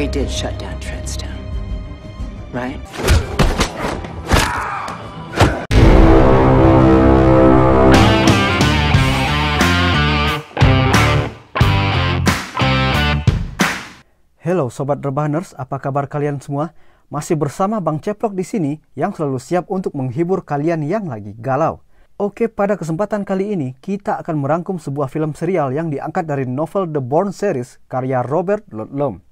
We did shut down Treadstone, right? Halo Sobat Rebahners, apa kabar kalian semua? Masih bersama Bang Ceplok di sini yang selalu siap untuk menghibur kalian yang lagi galau. Oke, pada kesempatan kali ini kita akan merangkum sebuah film serial yang diangkat dari novel The Bourne series karya Robert Ludlum.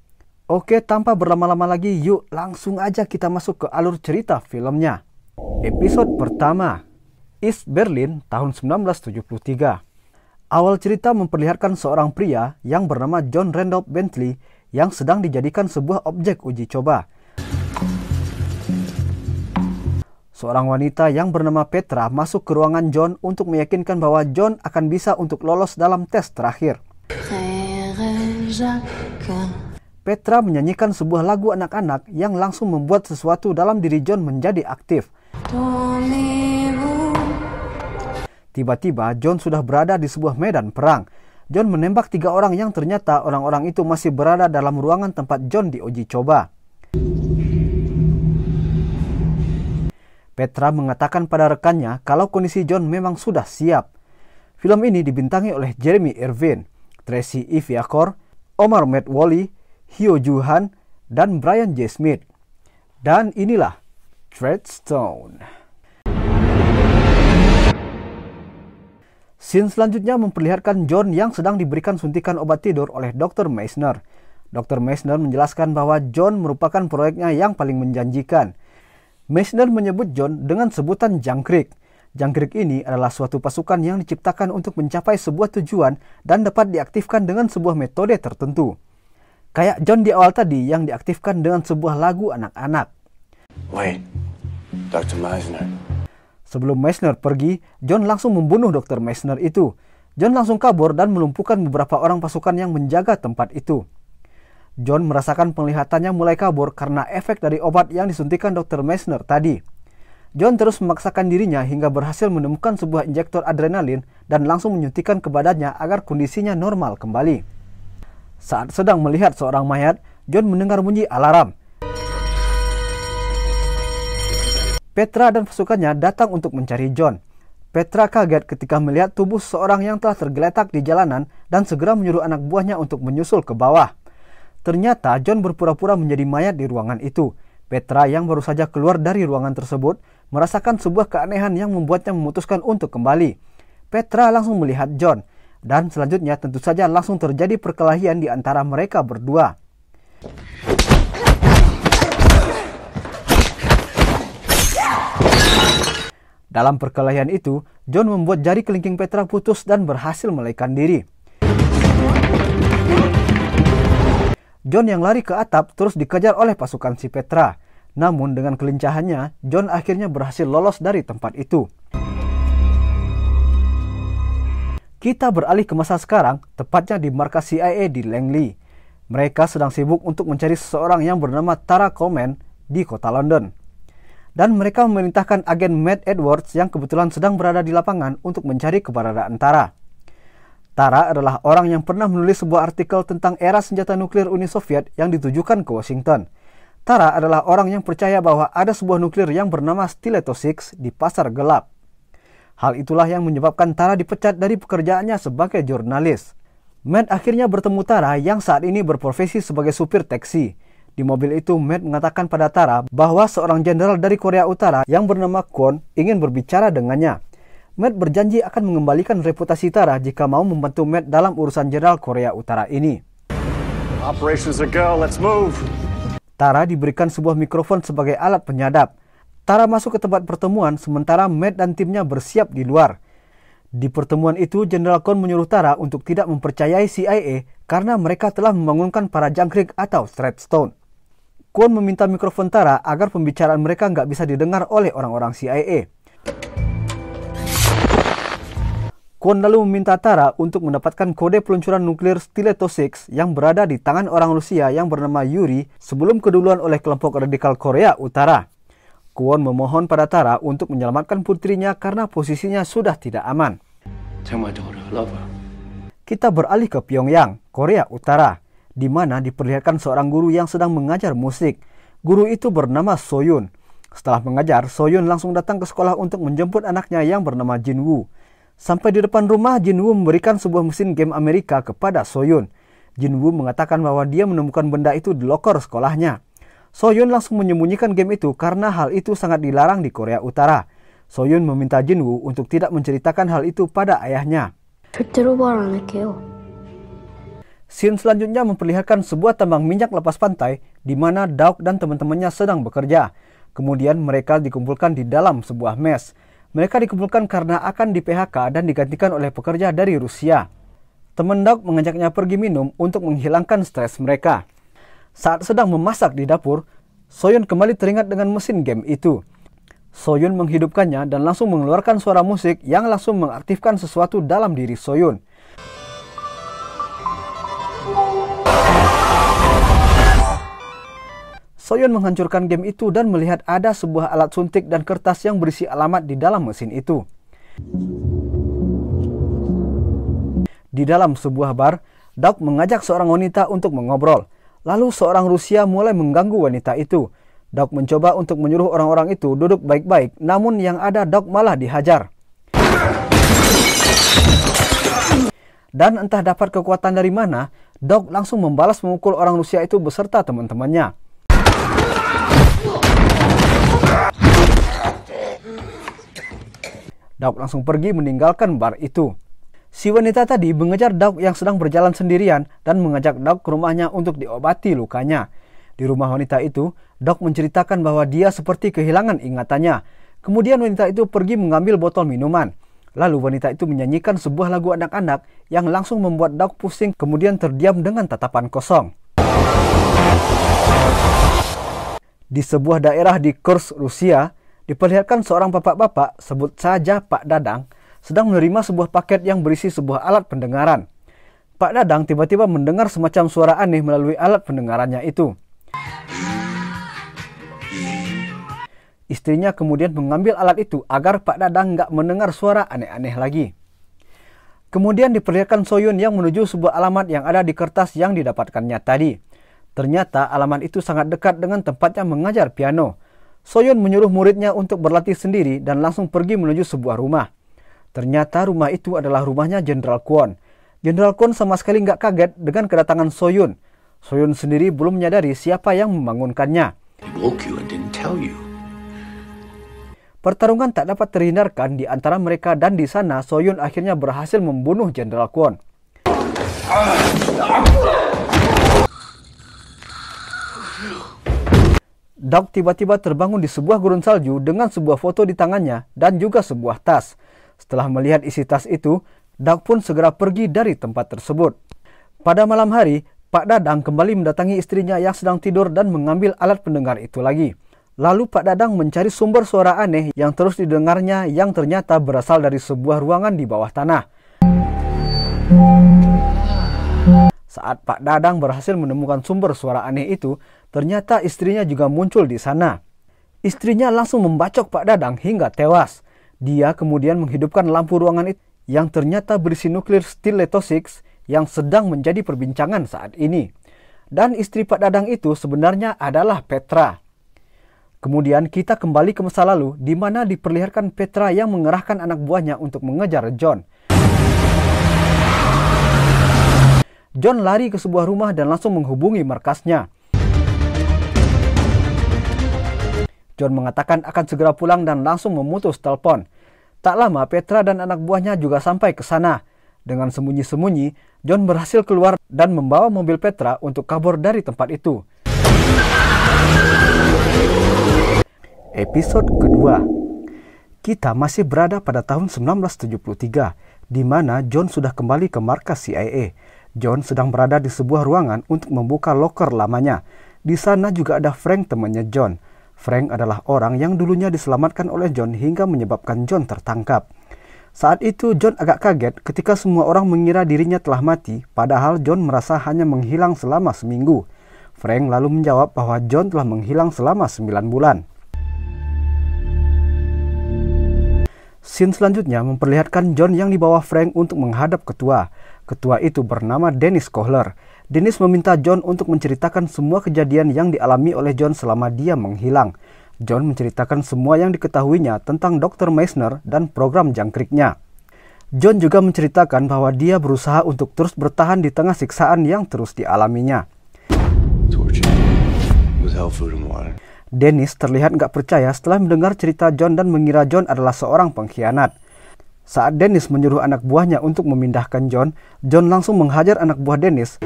Oke, tanpa berlama-lama lagi, yuk langsung aja kita masuk ke alur cerita filmnya. Episode pertama, East Berlin tahun 1973. Awal cerita memperlihatkan seorang pria yang bernama John Randolph Bentley yang sedang dijadikan sebuah objek uji coba. Seorang wanita yang bernama Petra masuk ke ruangan John untuk meyakinkan bahwa John akan bisa untuk lolos dalam tes terakhir. Petra menyanyikan sebuah lagu anak-anak yang langsung membuat sesuatu dalam diri John menjadi aktif. Tiba-tiba John sudah berada di sebuah medan perang. John menembak tiga orang yang ternyata orang-orang itu masih berada dalam ruangan tempat John diuji coba. Petra mengatakan pada rekannya kalau kondisi John memang sudah siap. Film ini dibintangi oleh Jeremy Irvine, Tracy Iviakor, Omar Matt Wally, Hyo Juhan, dan Brian J. Smith. Dan inilah Dreadstone. Scene selanjutnya memperlihatkan John yang sedang diberikan suntikan obat tidur oleh Dr. Meisner. Dr. Meisner menjelaskan bahwa John merupakan proyeknya yang paling menjanjikan. Meisner menyebut John dengan sebutan jangkrik. Jangkrik ini adalah suatu pasukan yang diciptakan untuk mencapai sebuah tujuan dan dapat diaktifkan dengan sebuah metode tertentu. Kayak John di awal tadi yang diaktifkan dengan sebuah lagu anak-anak. Wait, Dr. Meisner. Sebelum Meisner pergi, John langsung membunuh Dr. Meisner itu. John langsung kabur dan melumpuhkan beberapa orang pasukan yang menjaga tempat itu. John merasakan penglihatannya mulai kabur karena efek dari obat yang disuntikan Dr. Meisner tadi. John terus memaksakan dirinya hingga berhasil menemukan sebuah injektor adrenalin dan langsung menyuntikkan ke badannya agar kondisinya normal kembali. Saat sedang melihat seorang mayat, John mendengar bunyi alarm. Petra dan pasukannya datang untuk mencari John. Petra kaget ketika melihat tubuh seorang yang telah tergeletak di jalanan dan segera menyuruh anak buahnya untuk menyusul ke bawah. Ternyata John berpura-pura menjadi mayat di ruangan itu. Petra yang baru saja keluar dari ruangan tersebut merasakan sebuah keanehan yang membuatnya memutuskan untuk kembali. Petra langsung melihat John. Dan selanjutnya tentu saja langsung terjadi perkelahian di antara mereka berdua. Dalam perkelahian itu, John membuat jari kelingking Petra putus dan berhasil melarikan diri. John yang lari ke atap terus dikejar oleh pasukan si Petra. Namun dengan kelincahannya, John akhirnya berhasil lolos dari tempat itu. Kita beralih ke masa sekarang, tepatnya di markas CIA di Langley. Mereka sedang sibuk untuk mencari seseorang yang bernama Tara Coleman di kota London. Dan mereka memerintahkan agen Matt Edwards yang kebetulan sedang berada di lapangan untuk mencari keberadaan Tara. Tara adalah orang yang pernah menulis sebuah artikel tentang era senjata nuklir Uni Soviet yang ditujukan ke Washington. Tara adalah orang yang percaya bahwa ada sebuah nuklir yang bernama Stiletto Six di pasar gelap. Hal itulah yang menyebabkan Tara dipecat dari pekerjaannya sebagai jurnalis. Matt akhirnya bertemu Tara yang saat ini berprofesi sebagai supir taksi. Di mobil itu, Matt mengatakan pada Tara bahwa seorang jenderal dari Korea Utara yang bernama Kwon ingin berbicara dengannya. Matt berjanji akan mengembalikan reputasi Tara jika mau membantu Matt dalam urusan jenderal Korea Utara ini. Tara diberikan sebuah mikrofon sebagai alat penyadap. Tara masuk ke tempat pertemuan sementara Matt dan timnya bersiap di luar. Di pertemuan itu, Jenderal Kon menyuruh Tara untuk tidak mempercayai CIA karena mereka telah membangunkan para jangkrik atau Threadstone. Kwon meminta mikrofon Tara agar pembicaraan mereka nggak bisa didengar oleh orang-orang CIA. Kwon lalu meminta Tara untuk mendapatkan kode peluncuran nuklir Stiletto 6 yang berada di tangan orang Rusia yang bernama Yuri sebelum keduluan oleh kelompok radikal Korea Utara. Kwon memohon pada Tara untuk menyelamatkan putrinya karena posisinya sudah tidak aman. Kita beralih ke Pyongyang, Korea Utara, di mana diperlihatkan seorang guru yang sedang mengajar musik. Guru itu bernama Soyun. Setelah mengajar, Soyun langsung datang ke sekolah untuk menjemput anaknya yang bernama Jinwoo. Sampai di depan rumah, Jinwoo memberikan sebuah mesin game Amerika kepada Soyun. Jinwoo mengatakan bahwa dia menemukan benda itu di loker sekolahnya. Soyun langsung menyembunyikan game itu karena hal itu sangat dilarang di Korea Utara. Soyun meminta Jinwoo untuk tidak menceritakan hal itu pada ayahnya. Scene selanjutnya memperlihatkan sebuah tambang minyak lepas pantai di mana Daok dan teman-temannya sedang bekerja. Kemudian mereka dikumpulkan di dalam sebuah mes. Mereka dikumpulkan karena akan di PHK dan digantikan oleh pekerja dari Rusia. Teman Daok mengajaknya pergi minum untuk menghilangkan stres mereka. Saat sedang memasak di dapur, Soyun kembali teringat dengan mesin game itu. Soyun menghidupkannya dan langsung mengeluarkan suara musik yang langsung mengaktifkan sesuatu dalam diri Soyun. Soyun menghancurkan game itu dan melihat ada sebuah alat suntik dan kertas yang berisi alamat di dalam mesin itu. Di dalam sebuah bar, Dauk mengajak seorang wanita untuk mengobrol. Lalu seorang Rusia mulai mengganggu wanita itu. Dok mencoba untuk menyuruh orang-orang itu duduk baik-baik, namun yang ada Dok malah dihajar. Dan entah dapat kekuatan dari mana, Dok langsung membalas memukul orang Rusia itu beserta teman-temannya. Dok langsung pergi meninggalkan bar itu. Si wanita tadi mengejar Doug yang sedang berjalan sendirian dan mengajak Doug ke rumahnya untuk diobati lukanya. Di rumah wanita itu, Doug menceritakan bahwa dia seperti kehilangan ingatannya. Kemudian wanita itu pergi mengambil botol minuman. Lalu wanita itu menyanyikan sebuah lagu anak-anak yang langsung membuat Doug pusing kemudian terdiam dengan tatapan kosong. Di sebuah daerah di Kursk, Rusia, diperlihatkan seorang bapak-bapak, sebut saja Pak Dadang, sedang menerima sebuah paket yang berisi sebuah alat pendengaran. Pak Dadang tiba-tiba mendengar semacam suara aneh melalui alat pendengarannya itu. Istrinya kemudian mengambil alat itu agar Pak Dadang nggak mendengar suara aneh-aneh lagi. Kemudian diperlihatkan Soyun yang menuju sebuah alamat yang ada di kertas yang didapatkannya tadi. Ternyata alamat itu sangat dekat dengan tempatnya mengajar piano. Soyun menyuruh muridnya untuk berlatih sendiri dan langsung pergi menuju sebuah rumah. Ternyata rumah itu adalah rumahnya Jenderal Kwon. Jenderal Kwon sama sekali nggak kaget dengan kedatangan Soyun. Soyun sendiri belum menyadari siapa yang membangunkannya. Pertarungan tak dapat terhindarkan di antara mereka dan di sana Soyun akhirnya berhasil membunuh Jenderal Kwon. Doug tiba-tiba terbangun di sebuah gurun salju dengan sebuah foto di tangannya dan juga sebuah tas. Setelah melihat isi tas itu, Dak pun segera pergi dari tempat tersebut. Pada malam hari, Pak Dadang kembali mendatangi istrinya yang sedang tidur dan mengambil alat pendengar itu lagi. Lalu Pak Dadang mencari sumber suara aneh yang terus didengarnya yang ternyata berasal dari sebuah ruangan di bawah tanah. Saat Pak Dadang berhasil menemukan sumber suara aneh itu, ternyata istrinya juga muncul di sana. Istrinya langsung membacok Pak Dadang hingga tewas. Dia kemudian menghidupkan lampu ruangan itu yang ternyata berisi nuklir Stiletto yang sedang menjadi perbincangan saat ini. Dan istri Pak Dadang itu sebenarnya adalah Petra. Kemudian kita kembali ke masa lalu di mana diperlihatkan Petra yang mengerahkan anak buahnya untuk mengejar John. John lari ke sebuah rumah dan langsung menghubungi markasnya. John mengatakan akan segera pulang dan langsung memutus telepon. Tak lama Petra dan anak buahnya juga sampai ke sana. Dengan sembunyi-sembunyi, John berhasil keluar dan membawa mobil Petra untuk kabur dari tempat itu. Episode kedua Kita masih berada pada tahun 1973, di mana John sudah kembali ke markas CIA. John sedang berada di sebuah ruangan untuk membuka loker lamanya. Di sana juga ada Frank temannya John. Frank adalah orang yang dulunya diselamatkan oleh John hingga menyebabkan John tertangkap. Saat itu John agak kaget ketika semua orang mengira dirinya telah mati, padahal John merasa hanya menghilang selama seminggu. Frank lalu menjawab bahwa John telah menghilang selama 9 bulan. Scene selanjutnya memperlihatkan John yang dibawa Frank untuk menghadap ketua. Ketua itu bernama Dennis Kohler. Dennis meminta John untuk menceritakan semua kejadian yang dialami oleh John selama dia menghilang. John menceritakan semua yang diketahuinya tentang Dr. Meisner dan program jangkriknya. John juga menceritakan bahwa dia berusaha untuk terus bertahan di tengah siksaan yang terus dialaminya. Dennis terlihat nggak percaya setelah mendengar cerita John dan mengira John adalah seorang pengkhianat. Saat Dennis menyuruh anak buahnya untuk memindahkan John, John langsung menghajar anak buah Dennis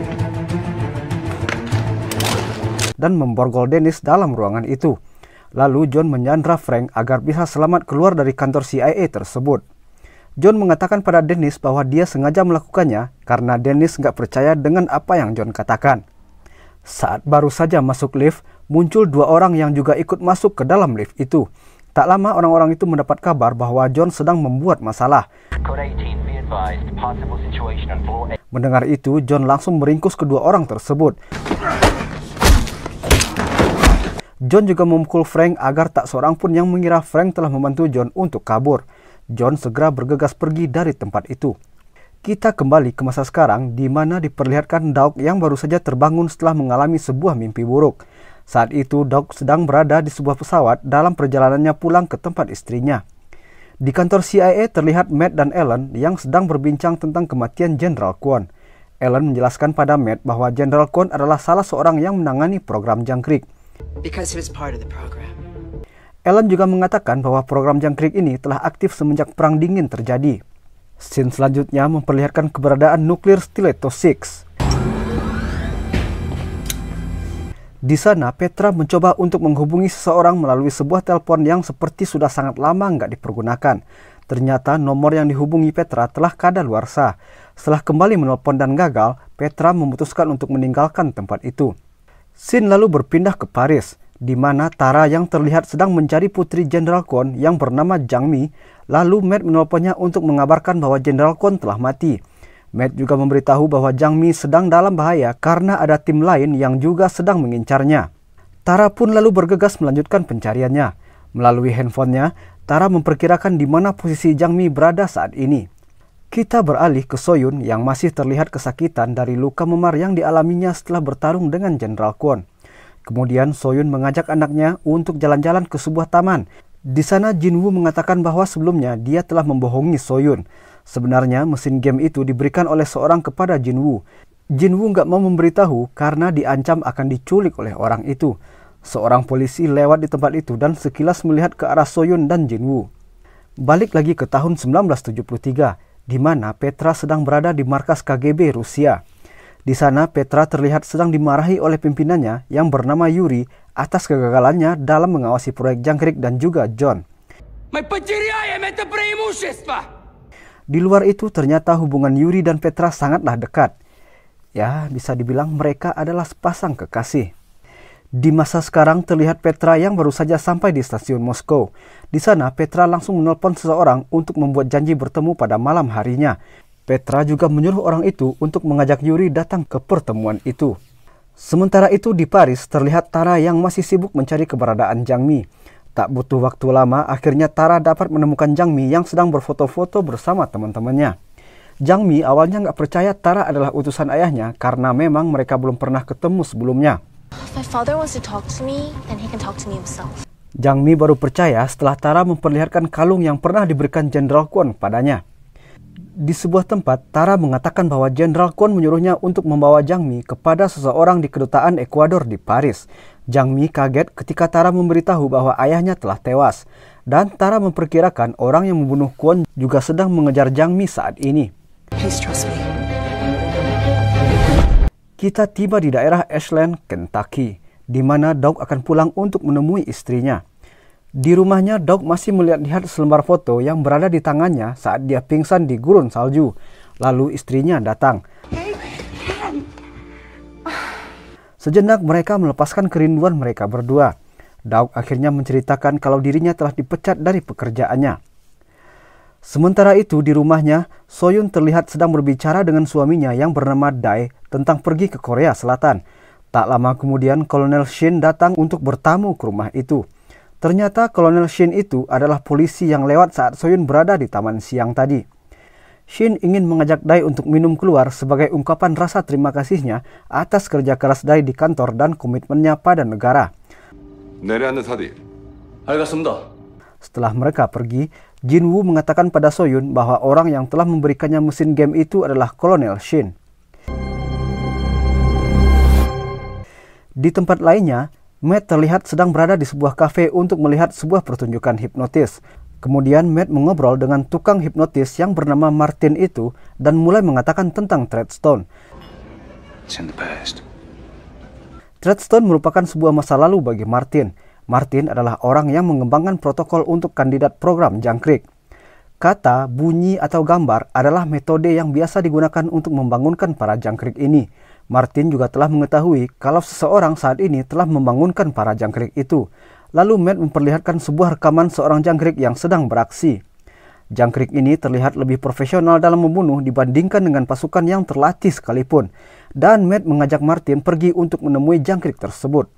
dan memborgol Dennis dalam ruangan itu. Lalu John menyandra Frank agar bisa selamat keluar dari kantor CIA tersebut. John mengatakan pada Dennis bahwa dia sengaja melakukannya karena Dennis nggak percaya dengan apa yang John katakan. Saat baru saja masuk lift, muncul dua orang yang juga ikut masuk ke dalam lift itu. Tak lama orang-orang itu mendapat kabar bahwa John sedang membuat masalah. Mendengar itu, John langsung meringkus kedua orang tersebut. John juga memukul Frank agar tak seorang pun yang mengira Frank telah membantu John untuk kabur. John segera bergegas pergi dari tempat itu. Kita kembali ke masa sekarang di mana diperlihatkan Doug yang baru saja terbangun setelah mengalami sebuah mimpi buruk. Saat itu, Doug sedang berada di sebuah pesawat dalam perjalanannya pulang ke tempat istrinya. Di kantor CIA terlihat Matt dan Ellen yang sedang berbincang tentang kematian Jenderal Kwon. Ellen menjelaskan pada Matt bahwa Jenderal Kwon adalah salah seorang yang menangani program jangkrik. Because he Ellen juga mengatakan bahwa program jangkrik ini telah aktif semenjak Perang Dingin terjadi. Scene selanjutnya memperlihatkan keberadaan nuklir Stiletto 6. Di sana, Petra mencoba untuk menghubungi seseorang melalui sebuah telepon yang seperti sudah sangat lama nggak dipergunakan. Ternyata nomor yang dihubungi Petra telah luar sah. Setelah kembali menelpon dan gagal, Petra memutuskan untuk meninggalkan tempat itu. Sin lalu berpindah ke Paris, di mana Tara yang terlihat sedang mencari putri Jenderal Kwon yang bernama Jang Mi, lalu Matt menelponnya untuk mengabarkan bahwa Jenderal Kwon telah mati. Matt juga memberitahu bahwa Jang Mi sedang dalam bahaya karena ada tim lain yang juga sedang mengincarnya. Tara pun lalu bergegas melanjutkan pencariannya. Melalui handphonenya, Tara memperkirakan di mana posisi Jang Mi berada saat ini. Kita beralih ke Soyun yang masih terlihat kesakitan dari luka memar yang dialaminya setelah bertarung dengan Jenderal Kwon. Kemudian Soyun mengajak anaknya untuk jalan-jalan ke sebuah taman. Di sana Jinwoo mengatakan bahwa sebelumnya dia telah membohongi Soyun. Sebenarnya mesin game itu diberikan oleh seorang kepada Jin Woo. Jin Woo nggak mau memberitahu karena diancam akan diculik oleh orang itu. Seorang polisi lewat di tempat itu dan sekilas melihat ke arah Soyun dan Jin Woo. Balik lagi ke tahun 1973, di mana Petra sedang berada di markas KGB Rusia. Di sana Petra terlihat sedang dimarahi oleh pimpinannya yang bernama Yuri atas kegagalannya dalam mengawasi proyek jangkrik dan juga John. Мы потеряем это преимущество! Di luar itu ternyata hubungan Yuri dan Petra sangatlah dekat. Ya, bisa dibilang mereka adalah sepasang kekasih. Di masa sekarang terlihat Petra yang baru saja sampai di stasiun Moskow. Di sana Petra langsung menelpon seseorang untuk membuat janji bertemu pada malam harinya. Petra juga menyuruh orang itu untuk mengajak Yuri datang ke pertemuan itu. Sementara itu di Paris terlihat Tara yang masih sibuk mencari keberadaan Jangmi. Tak butuh waktu lama, akhirnya Tara dapat menemukan Jang Mi yang sedang berfoto-foto bersama teman-temannya. Jang Mi awalnya nggak percaya Tara adalah utusan ayahnya karena memang mereka belum pernah ketemu sebelumnya. Jang Mi baru percaya setelah Tara memperlihatkan kalung yang pernah diberikan Jenderal Kwon padanya. Di sebuah tempat, Tara mengatakan bahwa Jenderal Kwon menyuruhnya untuk membawa Jang Mi kepada seseorang di kedutaan Ekuador di Paris. Jang Mi kaget ketika Tara memberitahu bahwa ayahnya telah tewas, dan Tara memperkirakan orang yang membunuh Kwon juga sedang mengejar Jang Mi saat ini. Kita tiba di daerah Ashland, Kentucky, di mana Doug akan pulang untuk menemui istrinya. Di rumahnya, Doug masih melihat-lihat selembar foto yang berada di tangannya saat dia pingsan di gurun salju. Lalu istrinya datang. Sejenak mereka melepaskan kerinduan mereka berdua. Daud akhirnya menceritakan kalau dirinya telah dipecat dari pekerjaannya. Sementara itu di rumahnya, Soyun terlihat sedang berbicara dengan suaminya yang bernama Dai tentang pergi ke Korea Selatan. Tak lama kemudian Kolonel Shin datang untuk bertamu ke rumah itu. Ternyata Kolonel Shin itu adalah polisi yang lewat saat Soyun berada di taman siang tadi. Shin ingin mengajak Dai untuk minum keluar sebagai ungkapan rasa terima kasihnya atas kerja keras Dai di kantor dan komitmennya pada negara. Setelah mereka pergi, Jin Woo mengatakan pada Soyun bahwa orang yang telah memberikannya mesin game itu adalah Kolonel Shin. Di tempat lainnya, Matt terlihat sedang berada di sebuah kafe untuk melihat sebuah pertunjukan hipnotis. Kemudian Matt mengobrol dengan tukang hipnotis yang bernama Martin itu dan mulai mengatakan tentang Treadstone. Treadstone merupakan sebuah masa lalu bagi Martin. Martin adalah orang yang mengembangkan protokol untuk kandidat program jangkrik. Kata, bunyi, atau gambar adalah metode yang biasa digunakan untuk membangunkan para jangkrik ini. Martin juga telah mengetahui kalau seseorang saat ini telah membangunkan para jangkrik itu. Lalu Matt memperlihatkan sebuah rekaman seorang jangkrik yang sedang beraksi. Jangkrik ini terlihat lebih profesional dalam membunuh dibandingkan dengan pasukan yang terlatih sekalipun. Dan Matt mengajak Martin pergi untuk menemui jangkrik tersebut.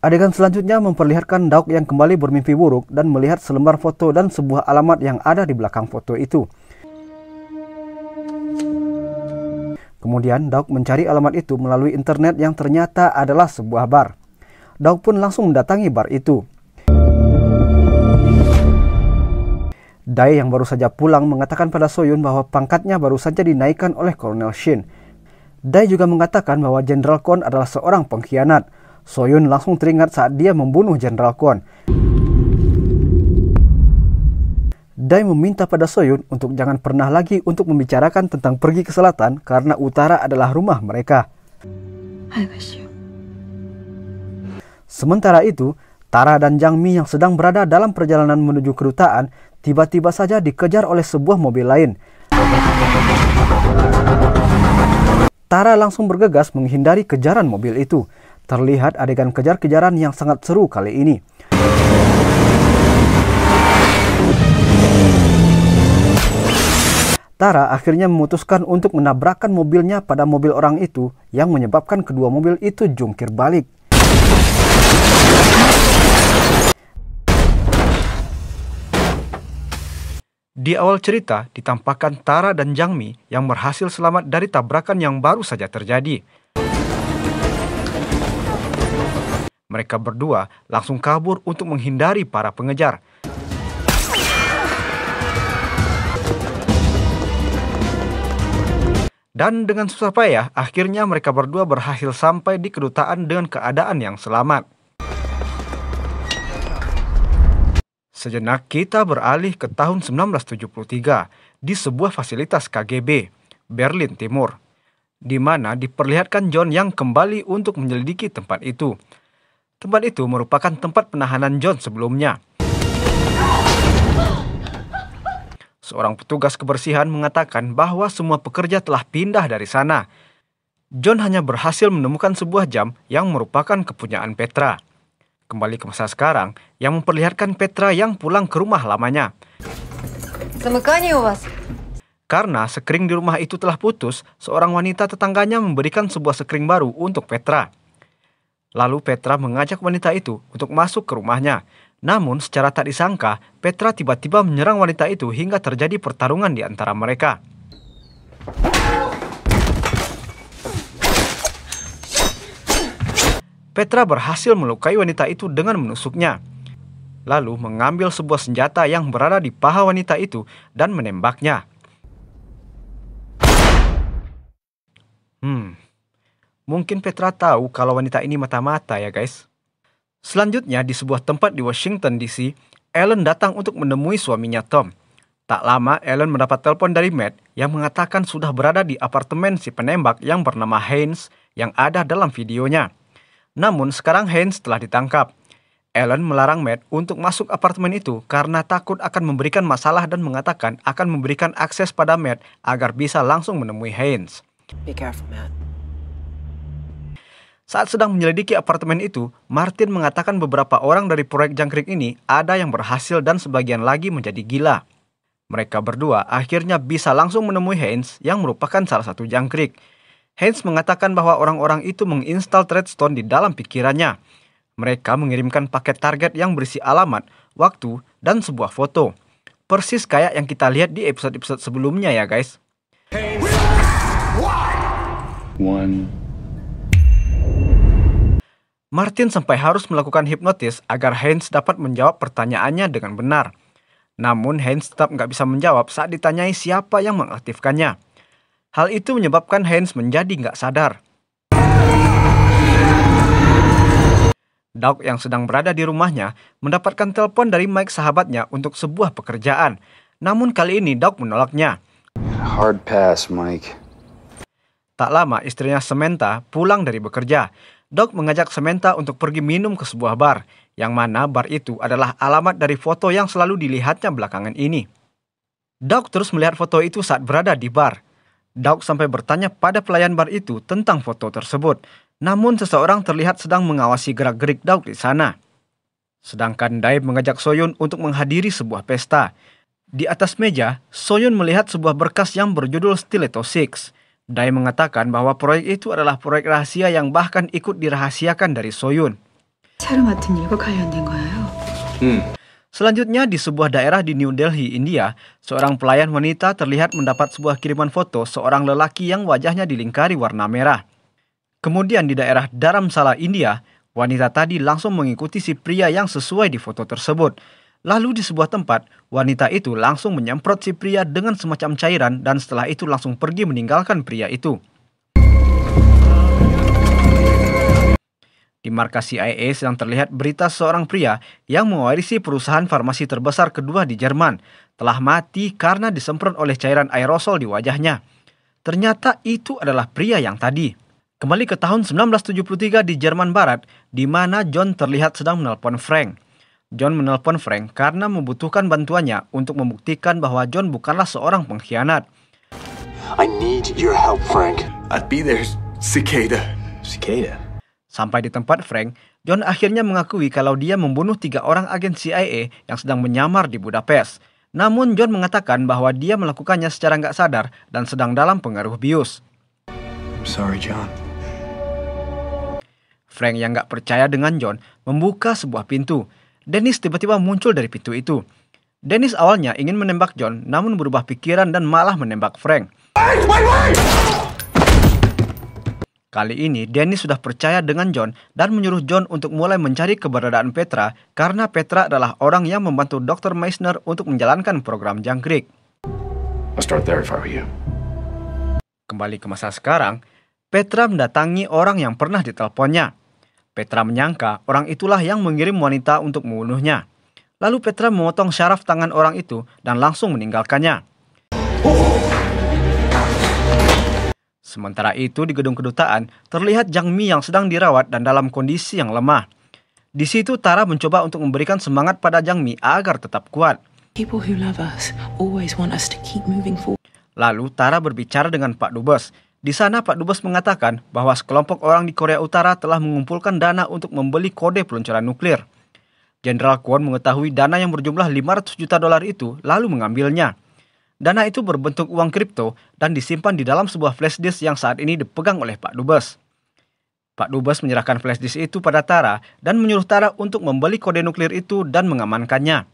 Adegan selanjutnya memperlihatkan Dauk yang kembali bermimpi buruk dan melihat selembar foto dan sebuah alamat yang ada di belakang foto itu. Kemudian Dauk mencari alamat itu melalui internet yang ternyata adalah sebuah bar. Daud pun langsung mendatangi bar itu. Dai yang baru saja pulang mengatakan pada Soyun bahwa pangkatnya baru saja dinaikkan oleh Kolonel Shin. Dai juga mengatakan bahwa Jenderal Kwon adalah seorang pengkhianat. Soyun langsung teringat saat dia membunuh Jenderal Kwon. Dai meminta pada Soyun untuk jangan pernah lagi untuk membicarakan tentang pergi ke selatan karena utara adalah rumah mereka. I wish you Sementara itu, Tara dan Jang Mi yang sedang berada dalam perjalanan menuju kedutaan tiba-tiba saja dikejar oleh sebuah mobil lain. Tara langsung bergegas menghindari kejaran mobil itu. Terlihat adegan kejar-kejaran yang sangat seru kali ini. Tara akhirnya memutuskan untuk menabrakkan mobilnya pada mobil orang itu yang menyebabkan kedua mobil itu jungkir balik. Di awal cerita, ditampakkan Tara dan Jangmi yang berhasil selamat dari tabrakan yang baru saja terjadi. Mereka berdua langsung kabur untuk menghindari para pengejar. Dan dengan susah payah, akhirnya mereka berdua berhasil sampai di kedutaan dengan keadaan yang selamat. Sejenak kita beralih ke tahun 1973 di sebuah fasilitas KGB, Berlin Timur, di mana diperlihatkan John yang kembali untuk menyelidiki tempat itu. Tempat itu merupakan tempat penahanan John sebelumnya. Seorang petugas kebersihan mengatakan bahwa semua pekerja telah pindah dari sana. John hanya berhasil menemukan sebuah jam yang merupakan kepunyaan Petra kembali ke masa sekarang yang memperlihatkan Petra yang pulang ke rumah lamanya. Karena sekring di rumah itu telah putus, seorang wanita tetangganya memberikan sebuah sekring baru untuk Petra. Lalu Petra mengajak wanita itu untuk masuk ke rumahnya. Namun secara tak disangka, Petra tiba-tiba menyerang wanita itu hingga terjadi pertarungan di antara mereka. Petra berhasil melukai wanita itu dengan menusuknya. Lalu mengambil sebuah senjata yang berada di paha wanita itu dan menembaknya. Hmm, mungkin Petra tahu kalau wanita ini mata-mata ya guys. Selanjutnya di sebuah tempat di Washington DC, Ellen datang untuk menemui suaminya Tom. Tak lama, Ellen mendapat telepon dari Matt yang mengatakan sudah berada di apartemen si penembak yang bernama Haynes yang ada dalam videonya. Namun sekarang Haynes telah ditangkap. Ellen melarang Matt untuk masuk apartemen itu karena takut akan memberikan masalah dan mengatakan akan memberikan akses pada Matt agar bisa langsung menemui Haynes. Be careful, Matt. Saat sedang menyelidiki apartemen itu, Martin mengatakan beberapa orang dari proyek jangkrik ini ada yang berhasil dan sebagian lagi menjadi gila. Mereka berdua akhirnya bisa langsung menemui Haynes yang merupakan salah satu jangkrik. Heinz mengatakan bahwa orang-orang itu menginstal Threadstone di dalam pikirannya. Mereka mengirimkan paket target yang berisi alamat, waktu, dan sebuah foto. Persis kayak yang kita lihat di episode-episode sebelumnya ya guys. Martin sampai harus melakukan hipnotis agar Heinz dapat menjawab pertanyaannya dengan benar. Namun Heinz tetap nggak bisa menjawab saat ditanyai siapa yang mengaktifkannya. Hal itu menyebabkan Hans menjadi nggak sadar. Doc yang sedang berada di rumahnya mendapatkan telepon dari Mike sahabatnya untuk sebuah pekerjaan. Namun kali ini Doc menolaknya. Hard pass, Mike. Tak lama istrinya Samantha pulang dari bekerja. Doc mengajak Samantha untuk pergi minum ke sebuah bar, yang mana bar itu adalah alamat dari foto yang selalu dilihatnya belakangan ini. Doc terus melihat foto itu saat berada di bar. Daud sampai bertanya pada pelayan bar itu tentang foto tersebut. Namun seseorang terlihat sedang mengawasi gerak-gerik Daud di sana. Sedangkan Daib mengajak Soyun untuk menghadiri sebuah pesta. Di atas meja, Soyun melihat sebuah berkas yang berjudul Stiletto Six. Dai mengatakan bahwa proyek itu adalah proyek rahasia yang bahkan ikut dirahasiakan dari Soyun. Hmm. Selanjutnya, di sebuah daerah di New Delhi, India, seorang pelayan wanita terlihat mendapat sebuah kiriman foto seorang lelaki yang wajahnya dilingkari warna merah. Kemudian di daerah Dharamsala, India, wanita tadi langsung mengikuti si pria yang sesuai di foto tersebut. Lalu di sebuah tempat, wanita itu langsung menyemprot si pria dengan semacam cairan dan setelah itu langsung pergi meninggalkan pria itu. Di markas CIA e sedang terlihat berita seorang pria yang mewarisi perusahaan farmasi terbesar kedua di Jerman telah mati karena disemprot oleh cairan aerosol di wajahnya. Ternyata itu adalah pria yang tadi. Kembali ke tahun 1973 di Jerman Barat, di mana John terlihat sedang menelpon Frank. John menelpon Frank karena membutuhkan bantuannya untuk membuktikan bahwa John bukanlah seorang pengkhianat. I need your help, Frank. I'd be there, Cicada. Cicada? Sampai di tempat Frank, John akhirnya mengakui kalau dia membunuh tiga orang agen CIA yang sedang menyamar di Budapest. Namun John mengatakan bahwa dia melakukannya secara nggak sadar dan sedang dalam pengaruh bius. I'm sorry, John. Frank yang nggak percaya dengan John membuka sebuah pintu. Dennis tiba-tiba muncul dari pintu itu. Dennis awalnya ingin menembak John, namun berubah pikiran dan malah menembak Frank. Wait, wait, wait! Kali ini, Dennis sudah percaya dengan John dan menyuruh John untuk mulai mencari keberadaan Petra karena Petra adalah orang yang membantu Dr. Meisner untuk menjalankan program jangkrik. Kembali ke masa sekarang, Petra mendatangi orang yang pernah diteleponnya. Petra menyangka orang itulah yang mengirim wanita untuk membunuhnya. Lalu Petra memotong syaraf tangan orang itu dan langsung meninggalkannya. Sementara itu di gedung kedutaan terlihat Jang Mi yang sedang dirawat dan dalam kondisi yang lemah. Di situ Tara mencoba untuk memberikan semangat pada Jang Mi agar tetap kuat. Lalu Tara berbicara dengan Pak Dubes. Di sana Pak Dubes mengatakan bahwa sekelompok orang di Korea Utara telah mengumpulkan dana untuk membeli kode peluncuran nuklir. Jenderal Kwon mengetahui dana yang berjumlah 500 juta dolar itu lalu mengambilnya. Dana itu berbentuk uang kripto dan disimpan di dalam sebuah flash disk yang saat ini dipegang oleh Pak Dubes. Pak Dubes menyerahkan flash disk itu pada Tara dan menyuruh Tara untuk membeli kode nuklir itu dan mengamankannya.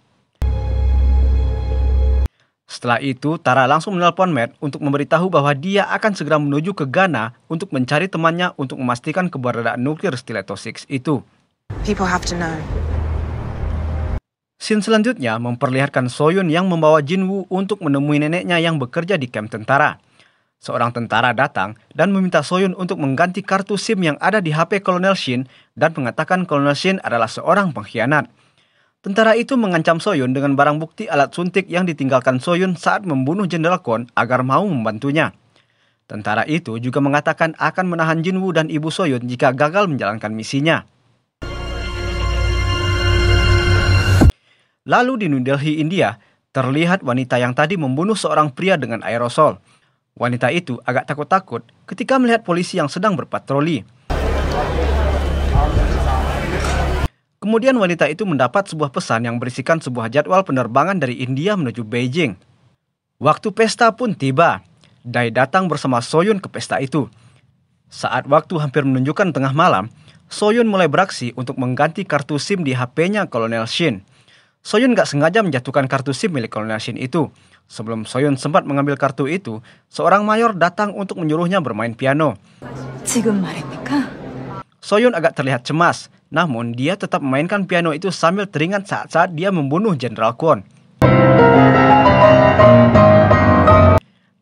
Setelah itu, Tara langsung menelpon Matt untuk memberitahu bahwa dia akan segera menuju ke Ghana untuk mencari temannya untuk memastikan keberadaan nuklir Stiletto Six itu. People have to know. Scene selanjutnya memperlihatkan Soyun yang membawa Jinwoo untuk menemui neneknya yang bekerja di kamp tentara. Seorang tentara datang dan meminta Soyun untuk mengganti kartu SIM yang ada di HP Kolonel Shin dan mengatakan Kolonel Shin adalah seorang pengkhianat. Tentara itu mengancam Soyun dengan barang bukti alat suntik yang ditinggalkan Soyun saat membunuh Jenderal Kwon agar mau membantunya. Tentara itu juga mengatakan akan menahan Jinwoo dan ibu Soyun jika gagal menjalankan misinya. Lalu di New Delhi, India, terlihat wanita yang tadi membunuh seorang pria dengan aerosol. Wanita itu agak takut-takut ketika melihat polisi yang sedang berpatroli. Kemudian wanita itu mendapat sebuah pesan yang berisikan sebuah jadwal penerbangan dari India menuju Beijing. Waktu pesta pun tiba. Dai datang bersama Soyun ke pesta itu. Saat waktu hampir menunjukkan tengah malam, Soyun mulai beraksi untuk mengganti kartu SIM di HP-nya Kolonel Shin. Soyun gak sengaja menjatuhkan kartu SIM milik Kolonel Shin itu. Sebelum Soyun sempat mengambil kartu itu, seorang mayor datang untuk menyuruhnya bermain piano. Soyun agak terlihat cemas, namun dia tetap memainkan piano itu sambil teringat saat-saat dia membunuh Jenderal Kwon.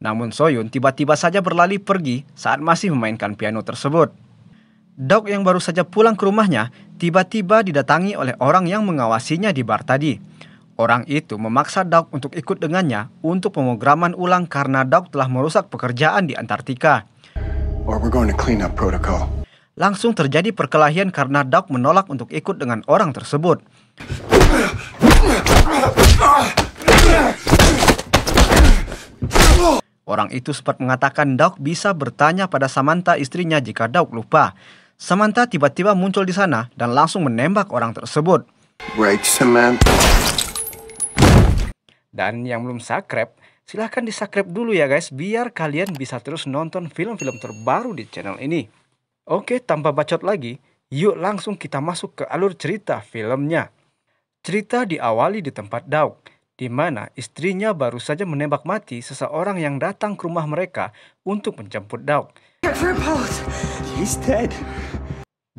Namun Soyun tiba-tiba saja berlari pergi saat masih memainkan piano tersebut. Dok yang baru saja pulang ke rumahnya tiba-tiba didatangi oleh orang yang mengawasinya di bar tadi. Orang itu memaksa Doc untuk ikut dengannya untuk pemrograman ulang karena Doc telah merusak pekerjaan di Antartika. Langsung terjadi perkelahian karena Doc menolak untuk ikut dengan orang tersebut. Orang itu sempat mengatakan Doc bisa bertanya pada Samantha istrinya jika Doc lupa. Samantha tiba-tiba muncul di sana dan langsung menembak orang tersebut. Break Samantha. Dan yang belum subscribe, silahkan di subscribe dulu ya guys, biar kalian bisa terus nonton film-film terbaru di channel ini. Oke, tanpa bacot lagi, yuk langsung kita masuk ke alur cerita filmnya. Cerita diawali di tempat Daug, di mana istrinya baru saja menembak mati seseorang yang datang ke rumah mereka untuk menjemput Daug. He's dead.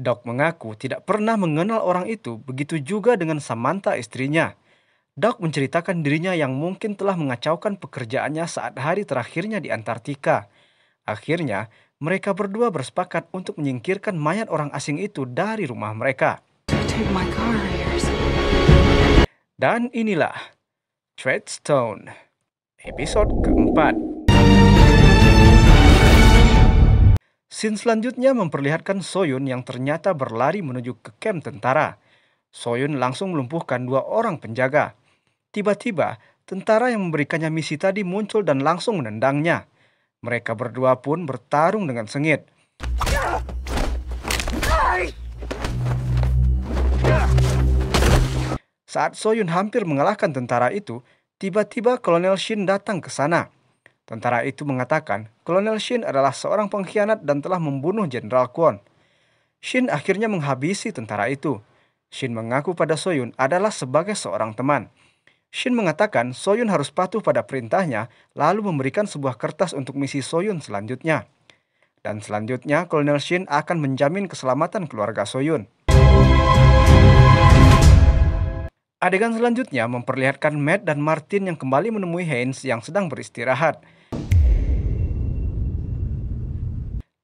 Doc mengaku tidak pernah mengenal orang itu, begitu juga dengan Samantha istrinya. Doc menceritakan dirinya yang mungkin telah mengacaukan pekerjaannya saat hari terakhirnya di Antartika. Akhirnya, mereka berdua bersepakat untuk menyingkirkan mayat orang asing itu dari rumah mereka. Dan inilah Treadstone, episode keempat. Scene selanjutnya memperlihatkan Soyun yang ternyata berlari menuju ke kamp tentara. Soyun langsung melumpuhkan dua orang penjaga. Tiba-tiba, tentara yang memberikannya misi tadi muncul dan langsung menendangnya. Mereka berdua pun bertarung dengan sengit. Saat Soyun hampir mengalahkan tentara itu, tiba-tiba Kolonel Shin datang ke sana. Tentara itu mengatakan, Kolonel Shin adalah seorang pengkhianat dan telah membunuh Jenderal Kwon. Shin akhirnya menghabisi tentara itu. Shin mengaku pada Soyun adalah sebagai seorang teman. Shin mengatakan Soyun harus patuh pada perintahnya, lalu memberikan sebuah kertas untuk misi Soyun selanjutnya. Dan selanjutnya, Kolonel Shin akan menjamin keselamatan keluarga Soyun. Adegan selanjutnya memperlihatkan Matt dan Martin yang kembali menemui Heinz yang sedang beristirahat.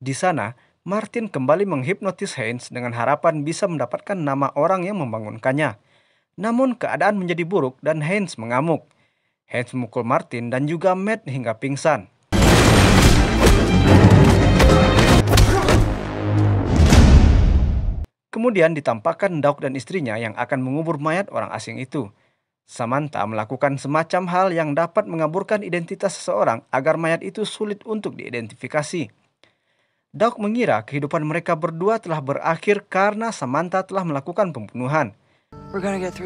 Di sana, Martin kembali menghipnotis Heinz dengan harapan bisa mendapatkan nama orang yang membangunkannya. Namun keadaan menjadi buruk dan Heinz mengamuk. Heinz memukul Martin dan juga Matt hingga pingsan. Kemudian ditampakkan Doug dan istrinya yang akan mengubur mayat orang asing itu. Samantha melakukan semacam hal yang dapat mengaburkan identitas seseorang agar mayat itu sulit untuk diidentifikasi. Daud mengira kehidupan mereka berdua telah berakhir karena Samantha telah melakukan pembunuhan.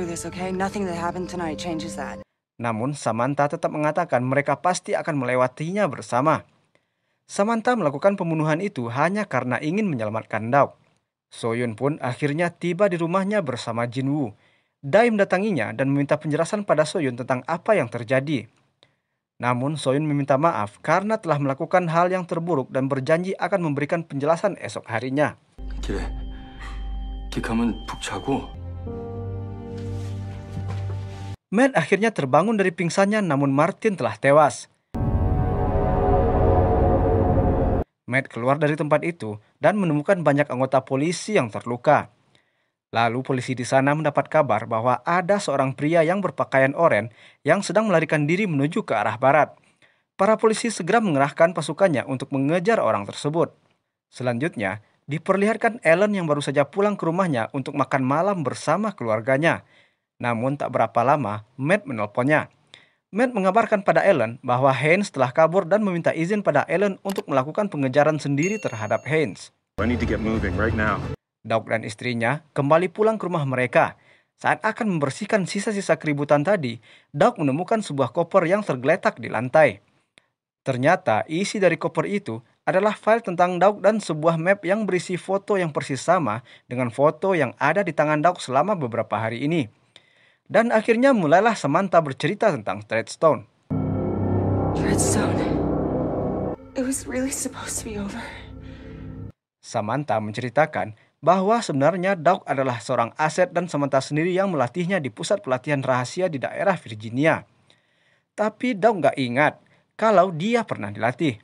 this, okay? that that. Namun, Samantha tetap mengatakan mereka pasti akan melewatinya bersama. Samantha melakukan pembunuhan itu hanya karena ingin menyelamatkan Daud. Soyun pun akhirnya tiba di rumahnya bersama Jinwoo. Daim datanginya dan meminta penjelasan pada Soyun tentang apa yang terjadi. Namun Soyun meminta maaf karena telah melakukan hal yang terburuk dan berjanji akan memberikan penjelasan esok harinya. Matt akhirnya terbangun dari pingsannya namun Martin telah tewas. Matt keluar dari tempat itu dan menemukan banyak anggota polisi yang terluka. Lalu polisi di sana mendapat kabar bahwa ada seorang pria yang berpakaian oren yang sedang melarikan diri menuju ke arah barat. Para polisi segera mengerahkan pasukannya untuk mengejar orang tersebut. Selanjutnya, diperlihatkan Ellen yang baru saja pulang ke rumahnya untuk makan malam bersama keluarganya. Namun tak berapa lama, Matt menelponnya. Matt mengabarkan pada Ellen bahwa Haynes telah kabur dan meminta izin pada Ellen untuk melakukan pengejaran sendiri terhadap Haynes. I need to get moving right now. Daud dan istrinya kembali pulang ke rumah mereka. Saat akan membersihkan sisa-sisa keributan tadi, Daud menemukan sebuah koper yang tergeletak di lantai. Ternyata isi dari koper itu adalah file tentang Daud dan sebuah map yang berisi foto yang persis sama dengan foto yang ada di tangan Daud selama beberapa hari ini. Dan akhirnya mulailah Samantha bercerita tentang Threadstone. Treadstone, it was really supposed to be over. Samantha menceritakan bahwa sebenarnya Dauk adalah seorang aset dan sementara sendiri yang melatihnya di pusat pelatihan rahasia di daerah Virginia. Tapi Dauk gak ingat kalau dia pernah dilatih.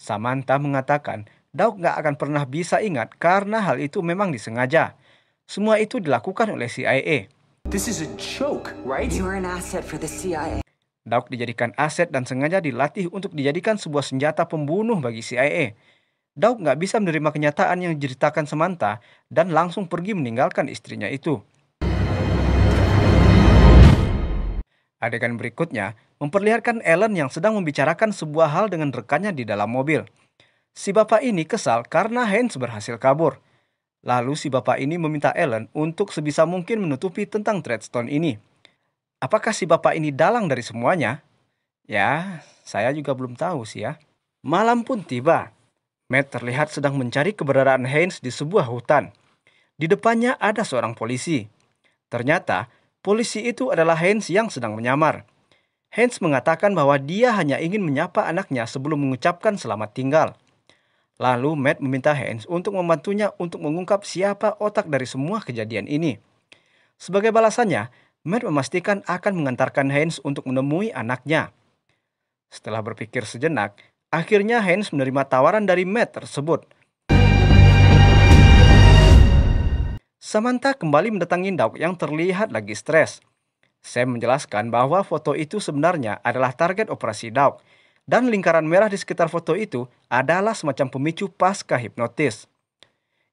Samantha mengatakan Dauk gak akan pernah bisa ingat karena hal itu memang disengaja. Semua itu dilakukan oleh CIA. This is a joke, right? You an asset for the CIA. Dauk dijadikan aset dan sengaja dilatih untuk dijadikan sebuah senjata pembunuh bagi CIA Daud nggak bisa menerima kenyataan yang diceritakan Samantha dan langsung pergi meninggalkan istrinya itu. Adegan berikutnya memperlihatkan Ellen yang sedang membicarakan sebuah hal dengan rekannya di dalam mobil. Si bapak ini kesal karena Hans berhasil kabur. Lalu si bapak ini meminta Ellen untuk sebisa mungkin menutupi tentang Treadstone ini. Apakah si bapak ini dalang dari semuanya? Ya, saya juga belum tahu sih ya. Malam pun tiba. Matt terlihat sedang mencari keberadaan Haynes di sebuah hutan. Di depannya ada seorang polisi. Ternyata, polisi itu adalah Haynes yang sedang menyamar. Haynes mengatakan bahwa dia hanya ingin menyapa anaknya sebelum mengucapkan selamat tinggal. Lalu Matt meminta Haynes untuk membantunya untuk mengungkap siapa otak dari semua kejadian ini. Sebagai balasannya, Matt memastikan akan mengantarkan Haynes untuk menemui anaknya. Setelah berpikir sejenak, Akhirnya Heinz menerima tawaran dari Matt tersebut. Samantha kembali mendatangi Dauk yang terlihat lagi stres. Sam menjelaskan bahwa foto itu sebenarnya adalah target operasi Dauk dan lingkaran merah di sekitar foto itu adalah semacam pemicu pasca hipnotis.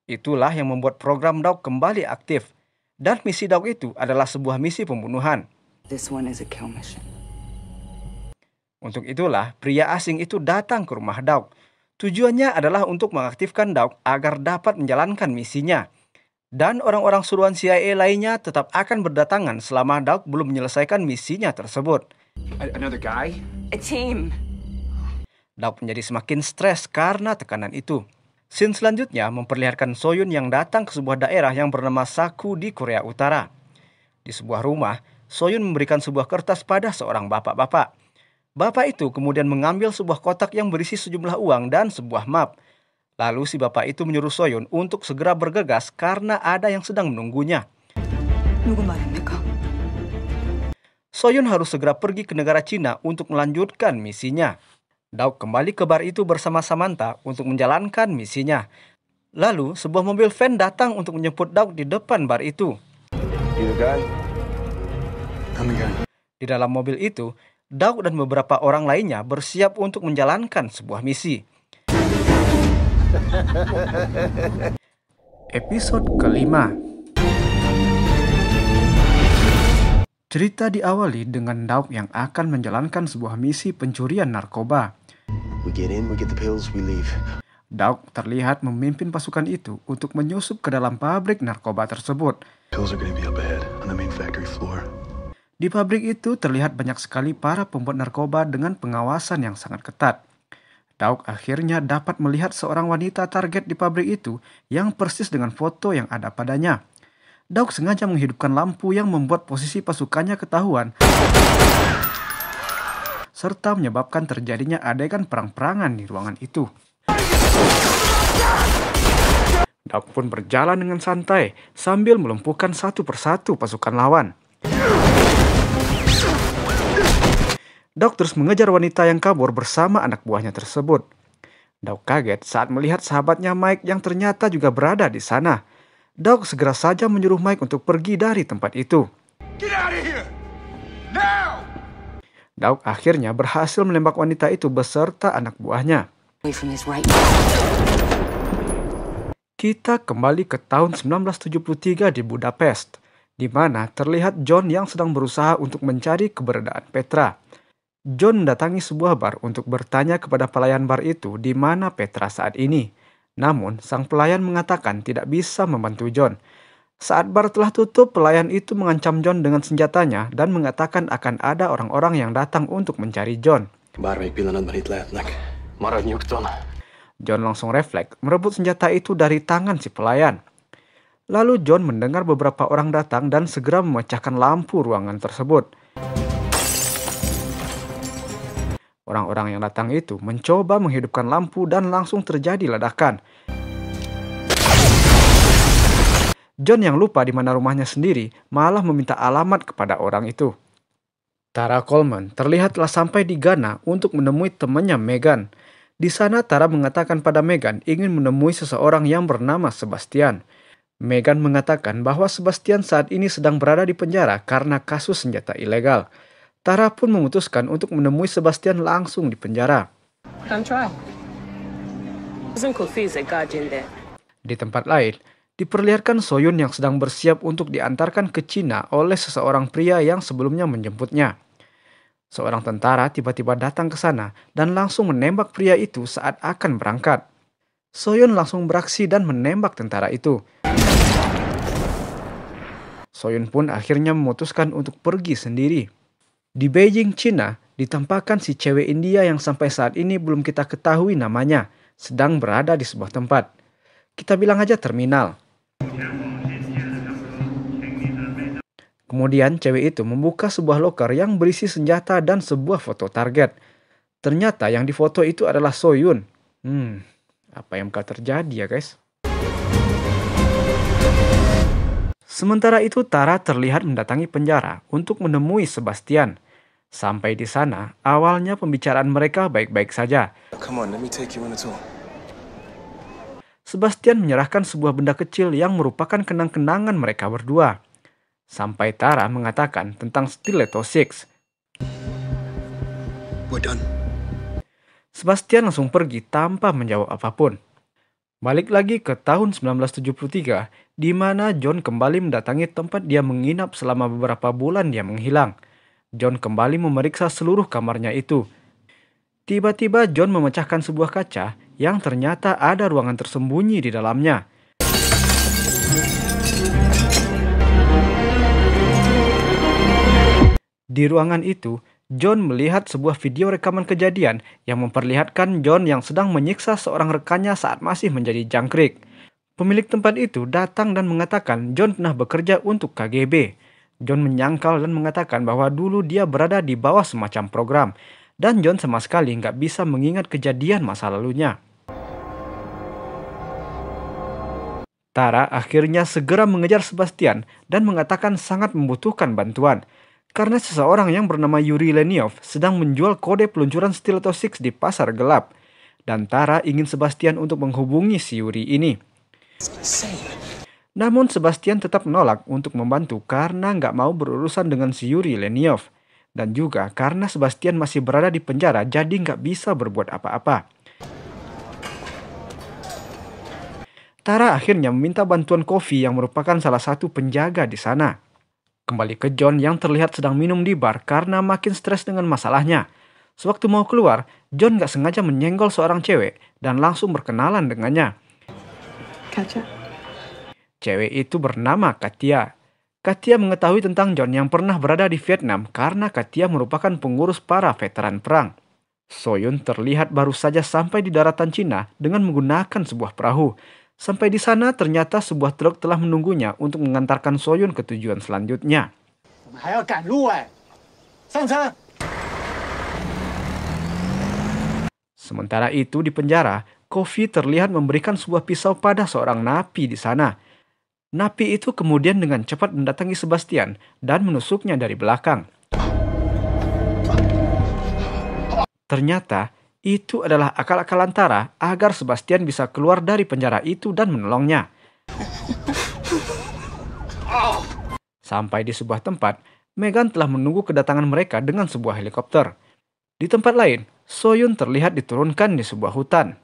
Itulah yang membuat program Dauk kembali aktif dan misi Dauk itu adalah sebuah misi pembunuhan. This one is a kill mission. Untuk itulah pria asing itu datang ke rumah Daug. Tujuannya adalah untuk mengaktifkan Daug agar dapat menjalankan misinya. Dan orang-orang suruhan CIA lainnya tetap akan berdatangan selama Daug belum menyelesaikan misinya tersebut. Another guy? A team. menjadi semakin stres karena tekanan itu. Scene selanjutnya memperlihatkan Soyun yang datang ke sebuah daerah yang bernama Saku di Korea Utara. Di sebuah rumah, Soyun memberikan sebuah kertas pada seorang bapak-bapak. Bapak itu kemudian mengambil sebuah kotak yang berisi sejumlah uang dan sebuah map. Lalu si bapak itu menyuruh Soyun untuk segera bergegas karena ada yang sedang menunggunya. Ya, Soyun harus segera pergi ke negara Cina untuk melanjutkan misinya. Dauk kembali ke bar itu bersama Samantha untuk menjalankan misinya. Lalu, sebuah mobil van datang untuk menjemput Dauk di depan bar itu. Iya kan? Kan. Di dalam mobil itu, Daud dan beberapa orang lainnya bersiap untuk menjalankan sebuah misi. Episode kelima Cerita diawali dengan Daud yang akan menjalankan sebuah misi pencurian narkoba. We Daud terlihat memimpin pasukan itu untuk menyusup ke dalam pabrik narkoba tersebut. Di pabrik itu terlihat banyak sekali para pembuat narkoba dengan pengawasan yang sangat ketat. Dauk akhirnya dapat melihat seorang wanita target di pabrik itu yang persis dengan foto yang ada padanya. Dauk sengaja menghidupkan lampu yang membuat posisi pasukannya ketahuan serta menyebabkan terjadinya adegan perang-perangan di ruangan itu. Dauk pun berjalan dengan santai sambil melumpuhkan satu persatu pasukan lawan. Daud terus mengejar wanita yang kabur bersama anak buahnya tersebut. Dauk kaget saat melihat sahabatnya Mike yang ternyata juga berada di sana. Dauk segera saja menyuruh Mike untuk pergi dari tempat itu. Dauk akhirnya berhasil menembak wanita itu beserta anak buahnya. Kita kembali ke tahun 1973 di Budapest, di mana terlihat John yang sedang berusaha untuk mencari keberadaan Petra. John mendatangi sebuah bar untuk bertanya kepada pelayan bar itu di mana Petra saat ini. Namun, sang pelayan mengatakan tidak bisa membantu John. Saat bar telah tutup, pelayan itu mengancam John dengan senjatanya dan mengatakan akan ada orang-orang yang datang untuk mencari John. John langsung refleks, merebut senjata itu dari tangan si pelayan. Lalu John mendengar beberapa orang datang dan segera memecahkan lampu ruangan tersebut. Orang-orang yang datang itu mencoba menghidupkan lampu dan langsung terjadi ledakan. John yang lupa di mana rumahnya sendiri malah meminta alamat kepada orang itu. Tara Coleman terlihatlah sampai di Ghana untuk menemui temannya Megan. Di sana Tara mengatakan pada Megan ingin menemui seseorang yang bernama Sebastian. Megan mengatakan bahwa Sebastian saat ini sedang berada di penjara karena kasus senjata ilegal. Tara pun memutuskan untuk menemui Sebastian langsung di penjara. Di tempat lain, diperlihatkan Soyun yang sedang bersiap untuk diantarkan ke Cina oleh seseorang pria yang sebelumnya menjemputnya. Seorang tentara tiba-tiba datang ke sana dan langsung menembak pria itu saat akan berangkat. Soyun langsung beraksi dan menembak tentara itu. Soyun pun akhirnya memutuskan untuk pergi sendiri. Di Beijing, Cina, ditampakkan si cewek India yang sampai saat ini belum kita ketahui namanya, sedang berada di sebuah tempat. Kita bilang aja terminal. Kemudian cewek itu membuka sebuah loker yang berisi senjata dan sebuah foto target. Ternyata yang difoto itu adalah Soyun. Hmm, apa yang bakal terjadi ya guys? Sementara itu Tara terlihat mendatangi penjara untuk menemui Sebastian. Sampai di sana, awalnya pembicaraan mereka baik-baik saja. Sebastian menyerahkan sebuah benda kecil yang merupakan kenang-kenangan mereka berdua. Sampai Tara mengatakan tentang Stiletto Six. Sebastian langsung pergi tanpa menjawab apapun. Balik lagi ke tahun 1973, di mana John kembali mendatangi tempat dia menginap selama beberapa bulan dia menghilang. John kembali memeriksa seluruh kamarnya itu. Tiba-tiba John memecahkan sebuah kaca yang ternyata ada ruangan tersembunyi di dalamnya. Di ruangan itu, John melihat sebuah video rekaman kejadian yang memperlihatkan John yang sedang menyiksa seorang rekannya saat masih menjadi jangkrik. Pemilik tempat itu datang dan mengatakan John pernah bekerja untuk KGB. John menyangkal dan mengatakan bahwa dulu dia berada di bawah semacam program, dan John sama sekali nggak bisa mengingat kejadian masa lalunya. Tara akhirnya segera mengejar Sebastian dan mengatakan sangat membutuhkan bantuan. Karena seseorang yang bernama Yuri Leniov sedang menjual kode peluncuran Stiletto Six di pasar gelap. Dan Tara ingin Sebastian untuk menghubungi si Yuri ini. Namun Sebastian tetap menolak untuk membantu karena nggak mau berurusan dengan si Yuri Leniov. Dan juga karena Sebastian masih berada di penjara jadi nggak bisa berbuat apa-apa. Tara akhirnya meminta bantuan Kofi yang merupakan salah satu penjaga di sana kembali ke John yang terlihat sedang minum di bar karena makin stres dengan masalahnya. Sewaktu mau keluar, John gak sengaja menyenggol seorang cewek dan langsung berkenalan dengannya. Kaca. Cewek itu bernama Katia. Katia mengetahui tentang John yang pernah berada di Vietnam karena Katia merupakan pengurus para veteran perang. Soyun terlihat baru saja sampai di daratan Cina dengan menggunakan sebuah perahu. Sampai di sana, ternyata sebuah truk telah menunggunya untuk mengantarkan Soyun ke tujuan selanjutnya. Sementara itu di penjara, Kofi terlihat memberikan sebuah pisau pada seorang napi di sana. Napi itu kemudian dengan cepat mendatangi Sebastian dan menusuknya dari belakang. Ternyata itu adalah akal-akal antara agar Sebastian bisa keluar dari penjara itu dan menolongnya. Sampai di sebuah tempat, Megan telah menunggu kedatangan mereka dengan sebuah helikopter. Di tempat lain, Soyun terlihat diturunkan di sebuah hutan.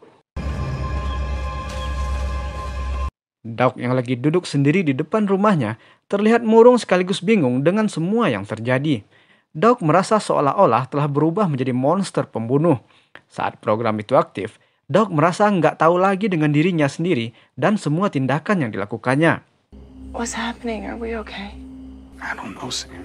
Dauk yang lagi duduk sendiri di depan rumahnya terlihat murung sekaligus bingung dengan semua yang terjadi. Dauk merasa seolah-olah telah berubah menjadi monster pembunuh. Saat program itu aktif, Doc merasa nggak tahu lagi dengan dirinya sendiri dan semua tindakan yang dilakukannya. What's happening? Are we okay? I don't know, Sam.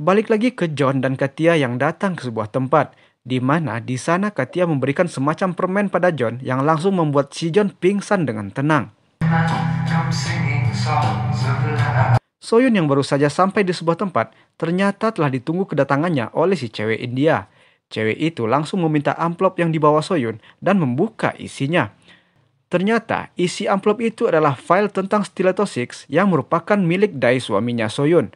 Balik lagi ke John dan Katia yang datang ke sebuah tempat, di mana di sana Katia memberikan semacam permen pada John yang langsung membuat si John pingsan dengan tenang. Soyun yang baru saja sampai di sebuah tempat ternyata telah ditunggu kedatangannya oleh si cewek India Cewek itu langsung meminta amplop yang dibawa Soyun dan membuka isinya. Ternyata isi amplop itu adalah file tentang Stiletto Six yang merupakan milik Dai suaminya Soyun.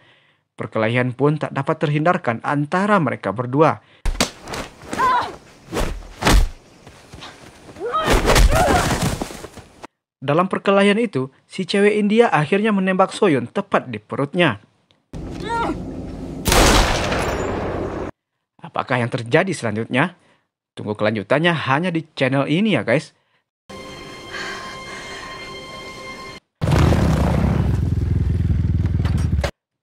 Perkelahian pun tak dapat terhindarkan antara mereka berdua. Dalam perkelahian itu, si cewek India akhirnya menembak Soyun tepat di perutnya. Apakah yang terjadi selanjutnya? Tunggu kelanjutannya hanya di channel ini ya guys.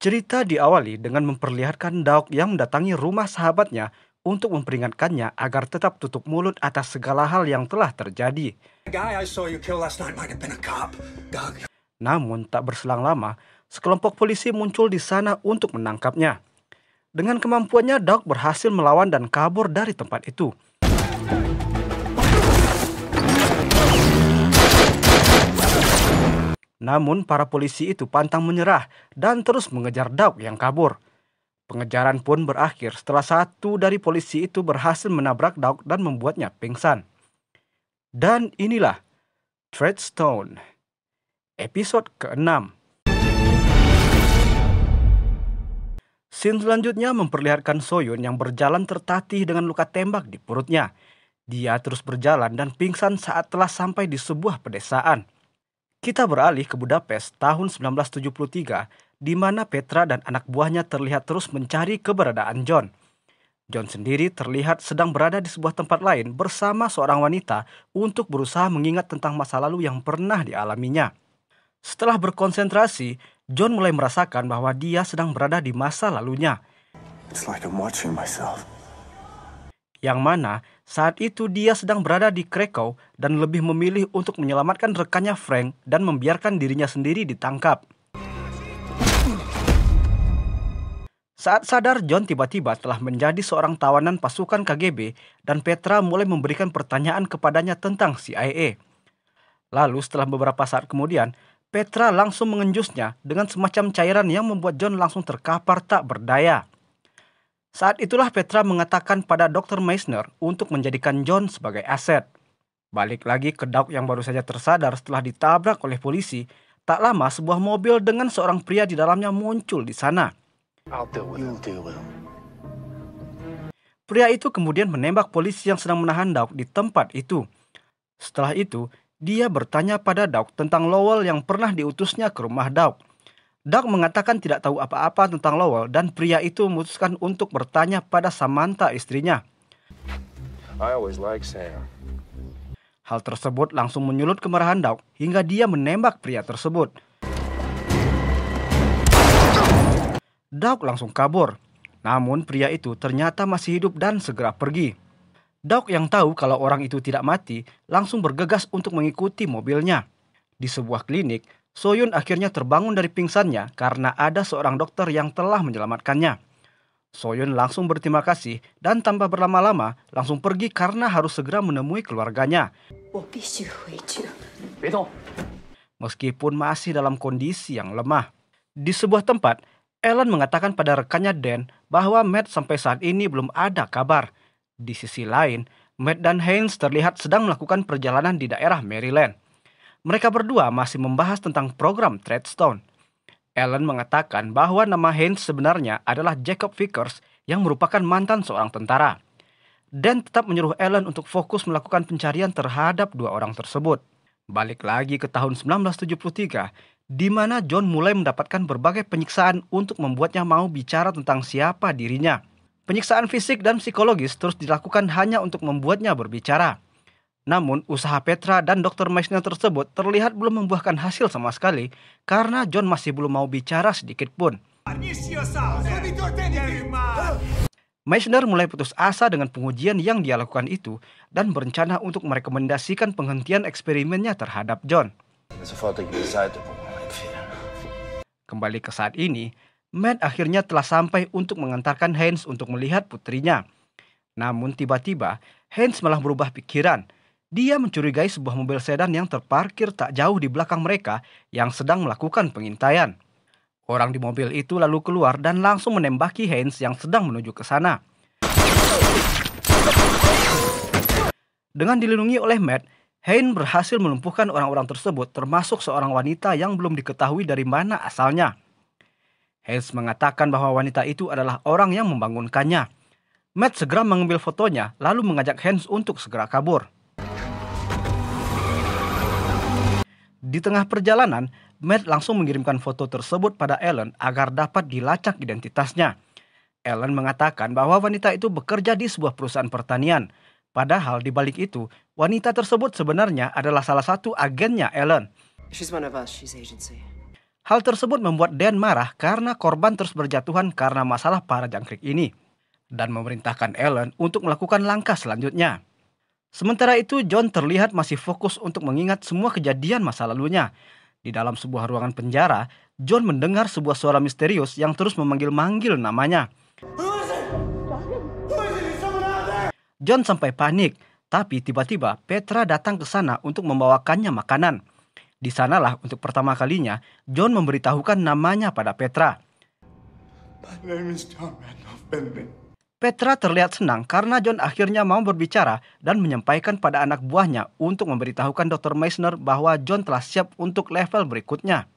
Cerita diawali dengan memperlihatkan Daok yang mendatangi rumah sahabatnya untuk memperingatkannya agar tetap tutup mulut atas segala hal yang telah terjadi. Namun tak berselang lama, sekelompok polisi muncul di sana untuk menangkapnya. Dengan kemampuannya, Doc berhasil melawan dan kabur dari tempat itu. Namun, para polisi itu pantang menyerah dan terus mengejar Doc yang kabur. Pengejaran pun berakhir setelah satu dari polisi itu berhasil menabrak Doc dan membuatnya pingsan. Dan inilah Treadstone, episode ke-6. Scene selanjutnya memperlihatkan Soyun yang berjalan tertatih dengan luka tembak di perutnya. Dia terus berjalan dan pingsan saat telah sampai di sebuah pedesaan. Kita beralih ke Budapest tahun 1973 di mana Petra dan anak buahnya terlihat terus mencari keberadaan John. John sendiri terlihat sedang berada di sebuah tempat lain bersama seorang wanita untuk berusaha mengingat tentang masa lalu yang pernah dialaminya. Setelah berkonsentrasi, John mulai merasakan bahwa dia sedang berada di masa lalunya. It's like I'm watching myself. Yang mana saat itu dia sedang berada di Krakow dan lebih memilih untuk menyelamatkan rekannya Frank dan membiarkan dirinya sendiri ditangkap. Saat sadar, John tiba-tiba telah menjadi seorang tawanan pasukan KGB dan Petra mulai memberikan pertanyaan kepadanya tentang CIA. Lalu setelah beberapa saat kemudian, Petra langsung mengenjusnya dengan semacam cairan yang membuat John langsung terkapar tak berdaya. Saat itulah Petra mengatakan pada Dr. Meisner untuk menjadikan John sebagai aset. Balik lagi ke Doug yang baru saja tersadar setelah ditabrak oleh polisi, tak lama sebuah mobil dengan seorang pria di dalamnya muncul di sana. Pria itu kemudian menembak polisi yang sedang menahan Doug di tempat itu. Setelah itu, dia bertanya pada Daud tentang Lowell yang pernah diutusnya ke rumah Daud. Daud mengatakan tidak tahu apa-apa tentang Lowell dan pria itu memutuskan untuk bertanya pada Samantha istrinya. I always like Sam. Hal tersebut langsung menyulut kemarahan Daud hingga dia menembak pria tersebut. Daud langsung kabur. Namun pria itu ternyata masih hidup dan segera pergi. Dauk yang tahu kalau orang itu tidak mati langsung bergegas untuk mengikuti mobilnya. Di sebuah klinik, Soyun akhirnya terbangun dari pingsannya karena ada seorang dokter yang telah menyelamatkannya. Soyun langsung berterima kasih dan tanpa berlama-lama langsung pergi karena harus segera menemui keluarganya. Meskipun masih dalam kondisi yang lemah. Di sebuah tempat, Ellen mengatakan pada rekannya Dan bahwa Matt sampai saat ini belum ada kabar – di sisi lain, Matt dan Haynes terlihat sedang melakukan perjalanan di daerah Maryland. Mereka berdua masih membahas tentang program Treadstone. Ellen mengatakan bahwa nama Haynes sebenarnya adalah Jacob Vickers yang merupakan mantan seorang tentara. Dan tetap menyuruh Ellen untuk fokus melakukan pencarian terhadap dua orang tersebut. Balik lagi ke tahun 1973, di mana John mulai mendapatkan berbagai penyiksaan untuk membuatnya mau bicara tentang siapa dirinya. Penyiksaan fisik dan psikologis terus dilakukan hanya untuk membuatnya berbicara. Namun, usaha Petra dan Dr. Meissner tersebut terlihat belum membuahkan hasil sama sekali karena John masih belum mau bicara sedikit pun. Meissner mulai putus asa dengan pengujian yang dia lakukan itu dan berencana untuk merekomendasikan penghentian eksperimennya terhadap John. Kembali ke saat ini, Matt akhirnya telah sampai untuk mengantarkan Hans untuk melihat putrinya. Namun tiba-tiba, Hans malah berubah pikiran. Dia mencurigai sebuah mobil sedan yang terparkir tak jauh di belakang mereka yang sedang melakukan pengintaian. Orang di mobil itu lalu keluar dan langsung menembaki Hans yang sedang menuju ke sana. Dengan dilindungi oleh Matt, Hens berhasil melumpuhkan orang-orang tersebut termasuk seorang wanita yang belum diketahui dari mana asalnya. Hales mengatakan bahwa wanita itu adalah orang yang membangunkannya. Matt segera mengambil fotonya, lalu mengajak Hans untuk segera kabur. Di tengah perjalanan, Matt langsung mengirimkan foto tersebut pada Ellen agar dapat dilacak identitasnya. Ellen mengatakan bahwa wanita itu bekerja di sebuah perusahaan pertanian. Padahal di balik itu, wanita tersebut sebenarnya adalah salah satu agennya Ellen. She's one of us, she's agency. Hal tersebut membuat Dan marah karena korban terus berjatuhan karena masalah para jangkrik ini dan memerintahkan Ellen untuk melakukan langkah selanjutnya. Sementara itu, John terlihat masih fokus untuk mengingat semua kejadian masa lalunya. Di dalam sebuah ruangan penjara, John mendengar sebuah suara misterius yang terus memanggil-manggil namanya. John sampai panik, tapi tiba-tiba Petra datang ke sana untuk membawakannya makanan. Di sanalah untuk pertama kalinya John memberitahukan namanya pada Petra. Petra terlihat senang karena John akhirnya mau berbicara dan menyampaikan pada anak buahnya untuk memberitahukan Dr. Meisner bahwa John telah siap untuk level berikutnya.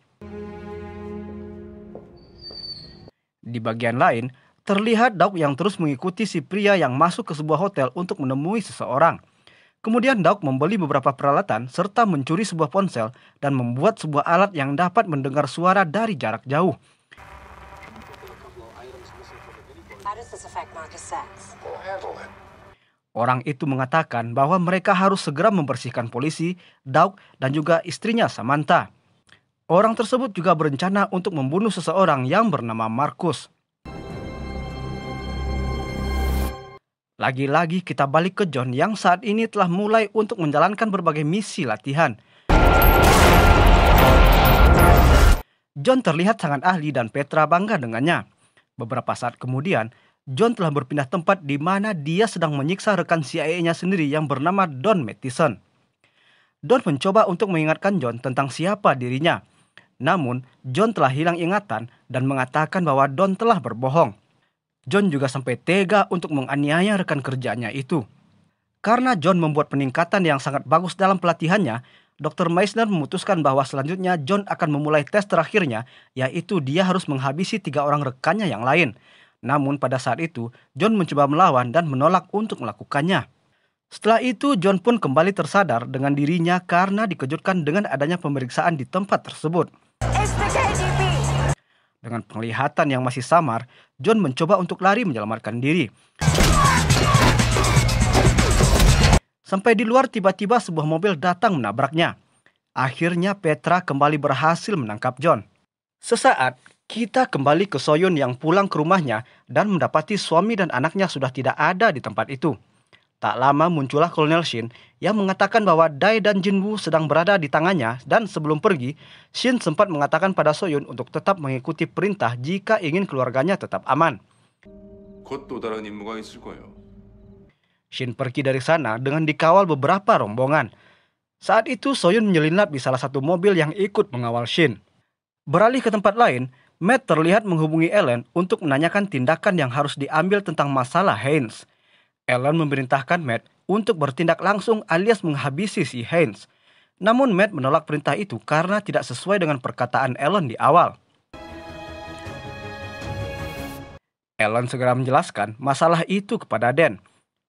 Di bagian lain, terlihat Doug yang terus mengikuti si pria yang masuk ke sebuah hotel untuk menemui seseorang. Kemudian Dauk membeli beberapa peralatan serta mencuri sebuah ponsel dan membuat sebuah alat yang dapat mendengar suara dari jarak jauh. Orang itu mengatakan bahwa mereka harus segera membersihkan polisi, Dauk, dan juga istrinya Samantha. Orang tersebut juga berencana untuk membunuh seseorang yang bernama Markus. Lagi-lagi kita balik ke John yang saat ini telah mulai untuk menjalankan berbagai misi latihan. John terlihat sangat ahli dan Petra bangga dengannya. Beberapa saat kemudian, John telah berpindah tempat di mana dia sedang menyiksa rekan CIA-nya sendiri yang bernama Don Mattison. Don mencoba untuk mengingatkan John tentang siapa dirinya. Namun, John telah hilang ingatan dan mengatakan bahwa Don telah berbohong. John juga sampai tega untuk menganiaya rekan kerjanya itu. Karena John membuat peningkatan yang sangat bagus dalam pelatihannya, Dr. Meissner memutuskan bahwa selanjutnya John akan memulai tes terakhirnya, yaitu dia harus menghabisi tiga orang rekannya yang lain. Namun pada saat itu, John mencoba melawan dan menolak untuk melakukannya. Setelah itu, John pun kembali tersadar dengan dirinya karena dikejutkan dengan adanya pemeriksaan di tempat tersebut. Dengan penglihatan yang masih samar, John mencoba untuk lari menyelamatkan diri. Sampai di luar tiba-tiba sebuah mobil datang menabraknya. Akhirnya Petra kembali berhasil menangkap John. Sesaat, kita kembali ke Soyun yang pulang ke rumahnya dan mendapati suami dan anaknya sudah tidak ada di tempat itu. Tak lama muncullah Kolonel Shin yang mengatakan bahwa Dai dan Jinwoo sedang berada di tangannya dan sebelum pergi, Shin sempat mengatakan pada Soyun untuk tetap mengikuti perintah jika ingin keluarganya tetap aman. Shin ya. pergi dari sana dengan dikawal beberapa rombongan. Saat itu Soyun menyelinap di salah satu mobil yang ikut mengawal Shin. Beralih ke tempat lain, Matt terlihat menghubungi Ellen untuk menanyakan tindakan yang harus diambil tentang masalah Haynes. Ellen memerintahkan Matt untuk bertindak langsung alias menghabisi si Haynes. Namun Matt menolak perintah itu karena tidak sesuai dengan perkataan Ellen di awal. Ellen segera menjelaskan masalah itu kepada Dan.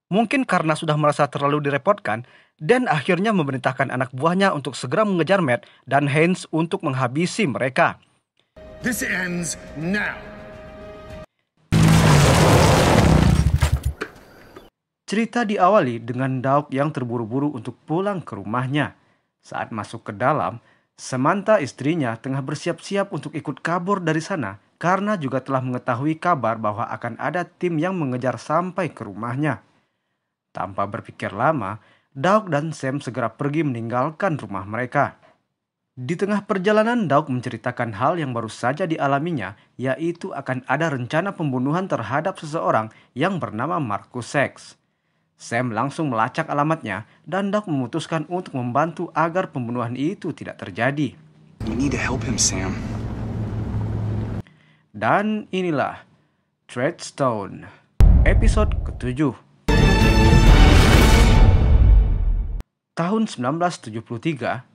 Mungkin karena sudah merasa terlalu direpotkan, Dan akhirnya memerintahkan anak buahnya untuk segera mengejar Matt dan Haynes untuk menghabisi mereka. This ends now. Cerita diawali dengan Daok yang terburu-buru untuk pulang ke rumahnya. Saat masuk ke dalam, Samantha istrinya tengah bersiap-siap untuk ikut kabur dari sana karena juga telah mengetahui kabar bahwa akan ada tim yang mengejar sampai ke rumahnya. Tanpa berpikir lama, Daok dan Sam segera pergi meninggalkan rumah mereka. Di tengah perjalanan, Daok menceritakan hal yang baru saja dialaminya, yaitu akan ada rencana pembunuhan terhadap seseorang yang bernama Markus Seks. Sam langsung melacak alamatnya dan Doc memutuskan untuk membantu agar pembunuhan itu tidak terjadi. We need to help him, Sam. Dan inilah Treadstone, episode ke-7. Tahun 1973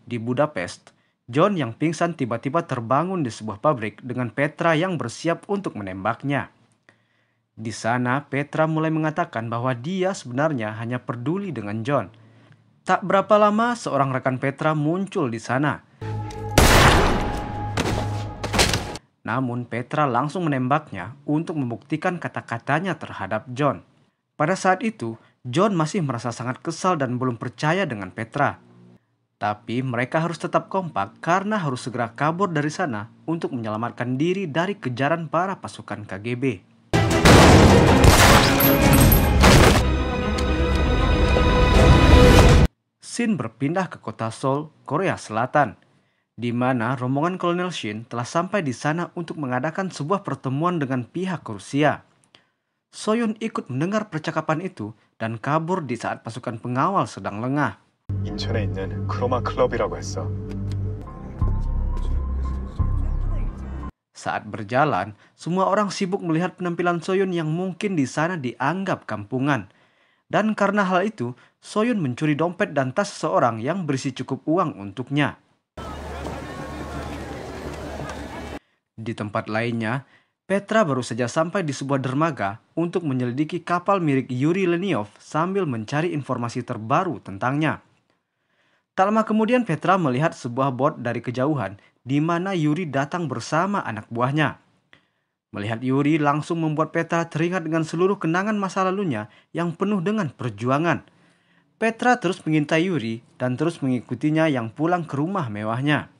di Budapest, John yang pingsan tiba-tiba terbangun di sebuah pabrik dengan Petra yang bersiap untuk menembaknya. Di sana, Petra mulai mengatakan bahwa dia sebenarnya hanya peduli dengan John. Tak berapa lama, seorang rekan Petra muncul di sana. Namun, Petra langsung menembaknya untuk membuktikan kata-katanya terhadap John. Pada saat itu, John masih merasa sangat kesal dan belum percaya dengan Petra. Tapi mereka harus tetap kompak karena harus segera kabur dari sana untuk menyelamatkan diri dari kejaran para pasukan KGB. Shin berpindah ke kota Seoul, Korea Selatan, di mana rombongan Kolonel Shin telah sampai di sana untuk mengadakan sebuah pertemuan dengan pihak Rusia. Soyun ikut mendengar percakapan itu dan kabur di saat pasukan pengawal sedang lengah. Saat berjalan, semua orang sibuk melihat penampilan Soyun yang mungkin di sana dianggap kampungan. Dan karena hal itu, Soyun mencuri dompet dan tas seseorang yang berisi cukup uang untuknya. Di tempat lainnya, Petra baru saja sampai di sebuah dermaga untuk menyelidiki kapal milik Yuri Leniov sambil mencari informasi terbaru tentangnya. Tak lama kemudian Petra melihat sebuah bot dari kejauhan di mana Yuri datang bersama anak buahnya. Melihat Yuri langsung membuat Petra teringat dengan seluruh kenangan masa lalunya yang penuh dengan perjuangan. Petra terus mengintai Yuri dan terus mengikutinya yang pulang ke rumah mewahnya.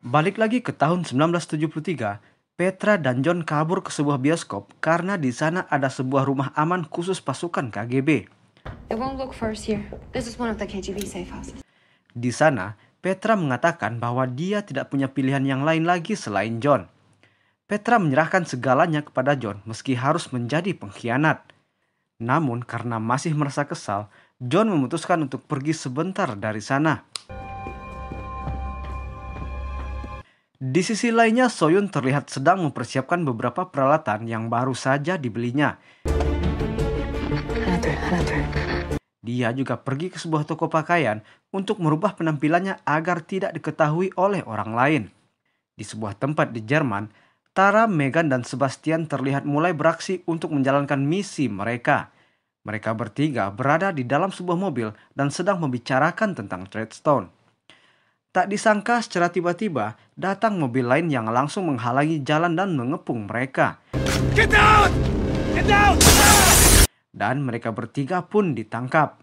Balik lagi ke tahun 1973 Petra dan John kabur ke sebuah bioskop karena di sana ada sebuah rumah aman khusus pasukan KGB. Di sana, Petra mengatakan bahwa dia tidak punya pilihan yang lain lagi selain John. Petra menyerahkan segalanya kepada John meski harus menjadi pengkhianat. Namun karena masih merasa kesal, John memutuskan untuk pergi sebentar dari sana. Di sisi lainnya, Soyun terlihat sedang mempersiapkan beberapa peralatan yang baru saja dibelinya. Dia juga pergi ke sebuah toko pakaian untuk merubah penampilannya agar tidak diketahui oleh orang lain. Di sebuah tempat di Jerman, Tara, Megan, dan Sebastian terlihat mulai beraksi untuk menjalankan misi mereka. Mereka bertiga berada di dalam sebuah mobil dan sedang membicarakan tentang Treadstone. Tak disangka secara tiba-tiba datang mobil lain yang langsung menghalangi jalan dan mengepung mereka. Get out! Get out! Dan mereka bertiga pun ditangkap.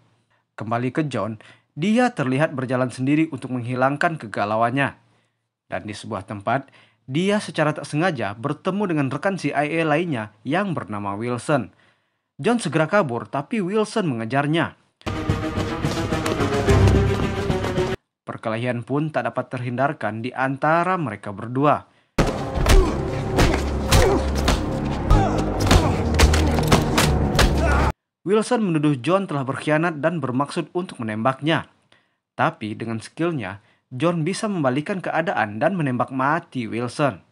Kembali ke John, dia terlihat berjalan sendiri untuk menghilangkan kegalauannya. Dan di sebuah tempat, dia secara tak sengaja bertemu dengan rekan CIA lainnya yang bernama Wilson. John segera kabur tapi Wilson mengejarnya. Perkelahian pun tak dapat terhindarkan di antara mereka berdua. Wilson menuduh John telah berkhianat dan bermaksud untuk menembaknya. Tapi dengan skillnya, John bisa membalikan keadaan dan menembak mati Wilson.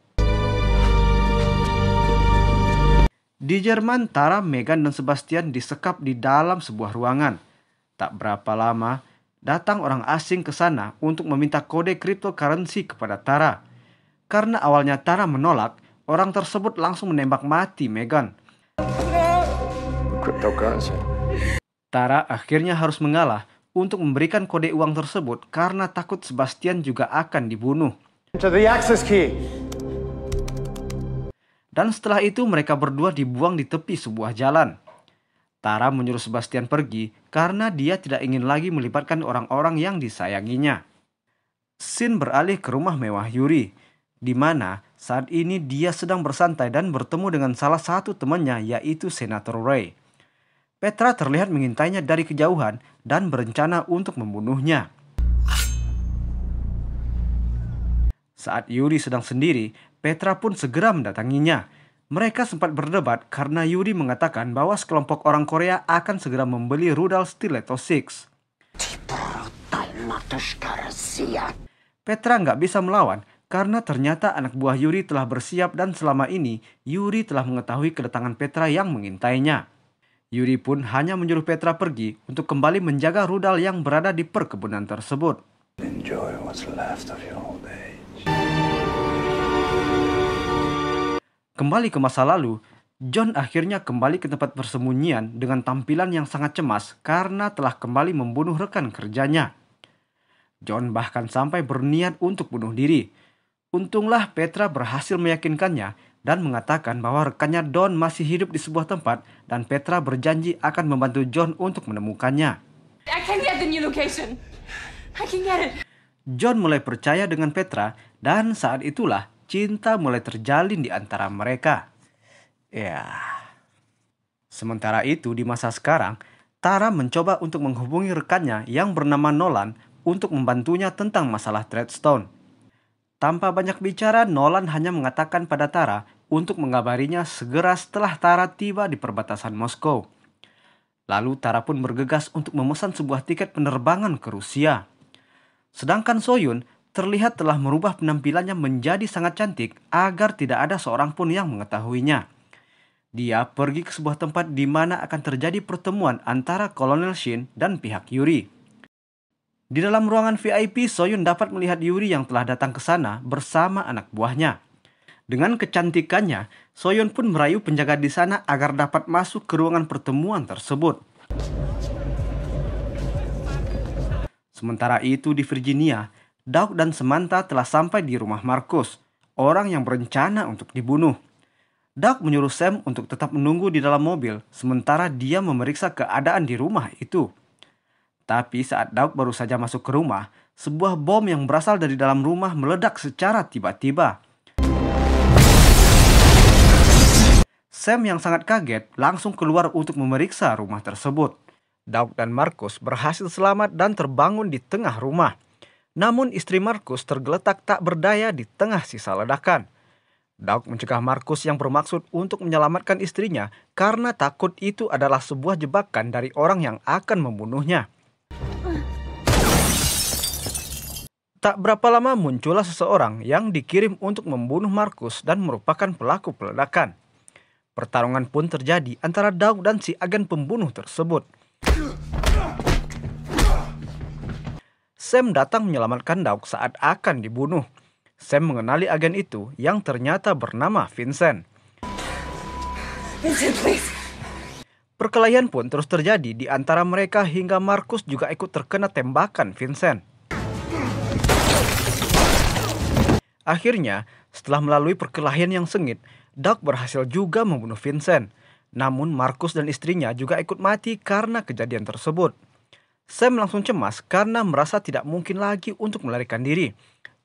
Di Jerman, Tara, Megan, dan Sebastian disekap di dalam sebuah ruangan. Tak berapa lama, datang orang asing ke sana untuk meminta kode cryptocurrency kepada Tara. Karena awalnya Tara menolak, orang tersebut langsung menembak mati Megan. Tara akhirnya harus mengalah untuk memberikan kode uang tersebut karena takut Sebastian juga akan dibunuh. Dan setelah itu mereka berdua dibuang di tepi sebuah jalan. Tara menyuruh Sebastian pergi karena dia tidak ingin lagi melibatkan orang-orang yang disayanginya. Sin beralih ke rumah mewah Yuri, di mana saat ini dia sedang bersantai dan bertemu dengan salah satu temannya yaitu Senator Ray. Petra terlihat mengintainya dari kejauhan dan berencana untuk membunuhnya. Saat Yuri sedang sendiri, Petra pun segera mendatanginya mereka sempat berdebat karena Yuri mengatakan bahwa sekelompok orang Korea akan segera membeli rudal Stiletto 6. Petra nggak bisa melawan karena ternyata anak buah Yuri telah bersiap dan selama ini Yuri telah mengetahui kedatangan Petra yang mengintainya. Yuri pun hanya menyuruh Petra pergi untuk kembali menjaga rudal yang berada di perkebunan tersebut. Enjoy what's left of your day. Kembali ke masa lalu, John akhirnya kembali ke tempat persembunyian dengan tampilan yang sangat cemas karena telah kembali membunuh rekan kerjanya. John bahkan sampai berniat untuk bunuh diri. Untunglah Petra berhasil meyakinkannya dan mengatakan bahwa rekannya Don masih hidup di sebuah tempat dan Petra berjanji akan membantu John untuk menemukannya. John mulai percaya dengan Petra dan saat itulah cinta mulai terjalin di antara mereka. Ya. Sementara itu di masa sekarang, Tara mencoba untuk menghubungi rekannya yang bernama Nolan untuk membantunya tentang masalah Treadstone. Tanpa banyak bicara, Nolan hanya mengatakan pada Tara untuk mengabarinya segera setelah Tara tiba di perbatasan Moskow. Lalu Tara pun bergegas untuk memesan sebuah tiket penerbangan ke Rusia. Sedangkan Soyun terlihat telah merubah penampilannya menjadi sangat cantik agar tidak ada seorang pun yang mengetahuinya. Dia pergi ke sebuah tempat di mana akan terjadi pertemuan antara Kolonel Shin dan pihak Yuri. Di dalam ruangan VIP, Soyun dapat melihat Yuri yang telah datang ke sana bersama anak buahnya. Dengan kecantikannya, Soyun pun merayu penjaga di sana agar dapat masuk ke ruangan pertemuan tersebut. Sementara itu di Virginia, Daud dan Semanta telah sampai di rumah Markus, orang yang berencana untuk dibunuh. Daud menyuruh Sam untuk tetap menunggu di dalam mobil, sementara dia memeriksa keadaan di rumah itu. Tapi saat Daud baru saja masuk ke rumah, sebuah bom yang berasal dari dalam rumah meledak secara tiba-tiba. Sam yang sangat kaget langsung keluar untuk memeriksa rumah tersebut. Daud dan Markus berhasil selamat dan terbangun di tengah rumah. Namun istri Markus tergeletak tak berdaya di tengah sisa ledakan. Daud mencegah Markus yang bermaksud untuk menyelamatkan istrinya karena takut itu adalah sebuah jebakan dari orang yang akan membunuhnya. Tak berapa lama muncullah seseorang yang dikirim untuk membunuh Markus dan merupakan pelaku peledakan. Pertarungan pun terjadi antara Daud dan si agen pembunuh tersebut. Sam datang menyelamatkan Doug saat akan dibunuh. Sam mengenali agen itu yang ternyata bernama Vincent. Vincent, please. Perkelahian pun terus terjadi di antara mereka hingga Markus juga ikut terkena tembakan Vincent. Akhirnya, setelah melalui perkelahian yang sengit, Doug berhasil juga membunuh Vincent. Namun Markus dan istrinya juga ikut mati karena kejadian tersebut. Sam langsung cemas karena merasa tidak mungkin lagi untuk melarikan diri.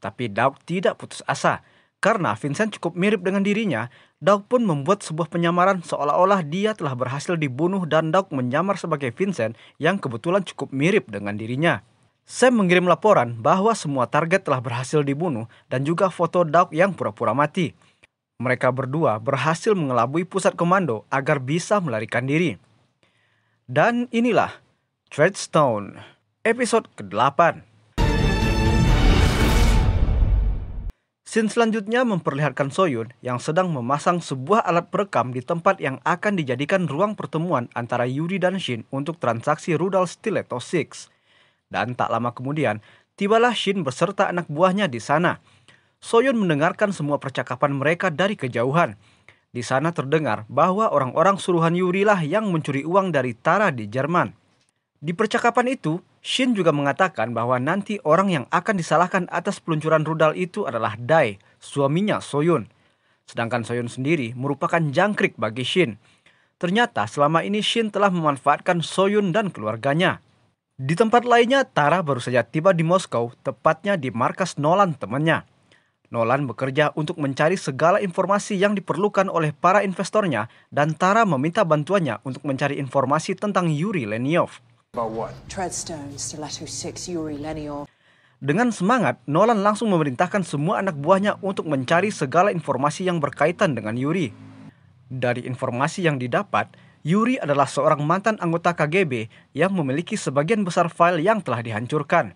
Tapi Doug tidak putus asa. Karena Vincent cukup mirip dengan dirinya, Doug pun membuat sebuah penyamaran seolah-olah dia telah berhasil dibunuh dan Doug menyamar sebagai Vincent yang kebetulan cukup mirip dengan dirinya. Sam mengirim laporan bahwa semua target telah berhasil dibunuh dan juga foto Doug yang pura-pura mati. Mereka berdua berhasil mengelabui pusat komando agar bisa melarikan diri. Dan inilah Treadstone, episode ke-8. Scene selanjutnya memperlihatkan Soyun yang sedang memasang sebuah alat perekam di tempat yang akan dijadikan ruang pertemuan antara Yuri dan Shin untuk transaksi rudal Stiletto 6. Dan tak lama kemudian, tibalah Shin beserta anak buahnya di sana. Soyun mendengarkan semua percakapan mereka dari kejauhan. Di sana terdengar bahwa orang-orang suruhan Yuri lah yang mencuri uang dari Tara di Jerman. Di percakapan itu, Shin juga mengatakan bahwa nanti orang yang akan disalahkan atas peluncuran rudal itu adalah Dai, suaminya Soyun. Sedangkan Soyun sendiri merupakan jangkrik bagi Shin. Ternyata selama ini Shin telah memanfaatkan Soyun dan keluarganya. Di tempat lainnya, Tara baru saja tiba di Moskow, tepatnya di markas Nolan temannya. Nolan bekerja untuk mencari segala informasi yang diperlukan oleh para investornya dan Tara meminta bantuannya untuk mencari informasi tentang Yuri Lenyov. Dengan semangat, Nolan langsung memerintahkan semua anak buahnya untuk mencari segala informasi yang berkaitan dengan Yuri. Dari informasi yang didapat, Yuri adalah seorang mantan anggota KGB yang memiliki sebagian besar file yang telah dihancurkan.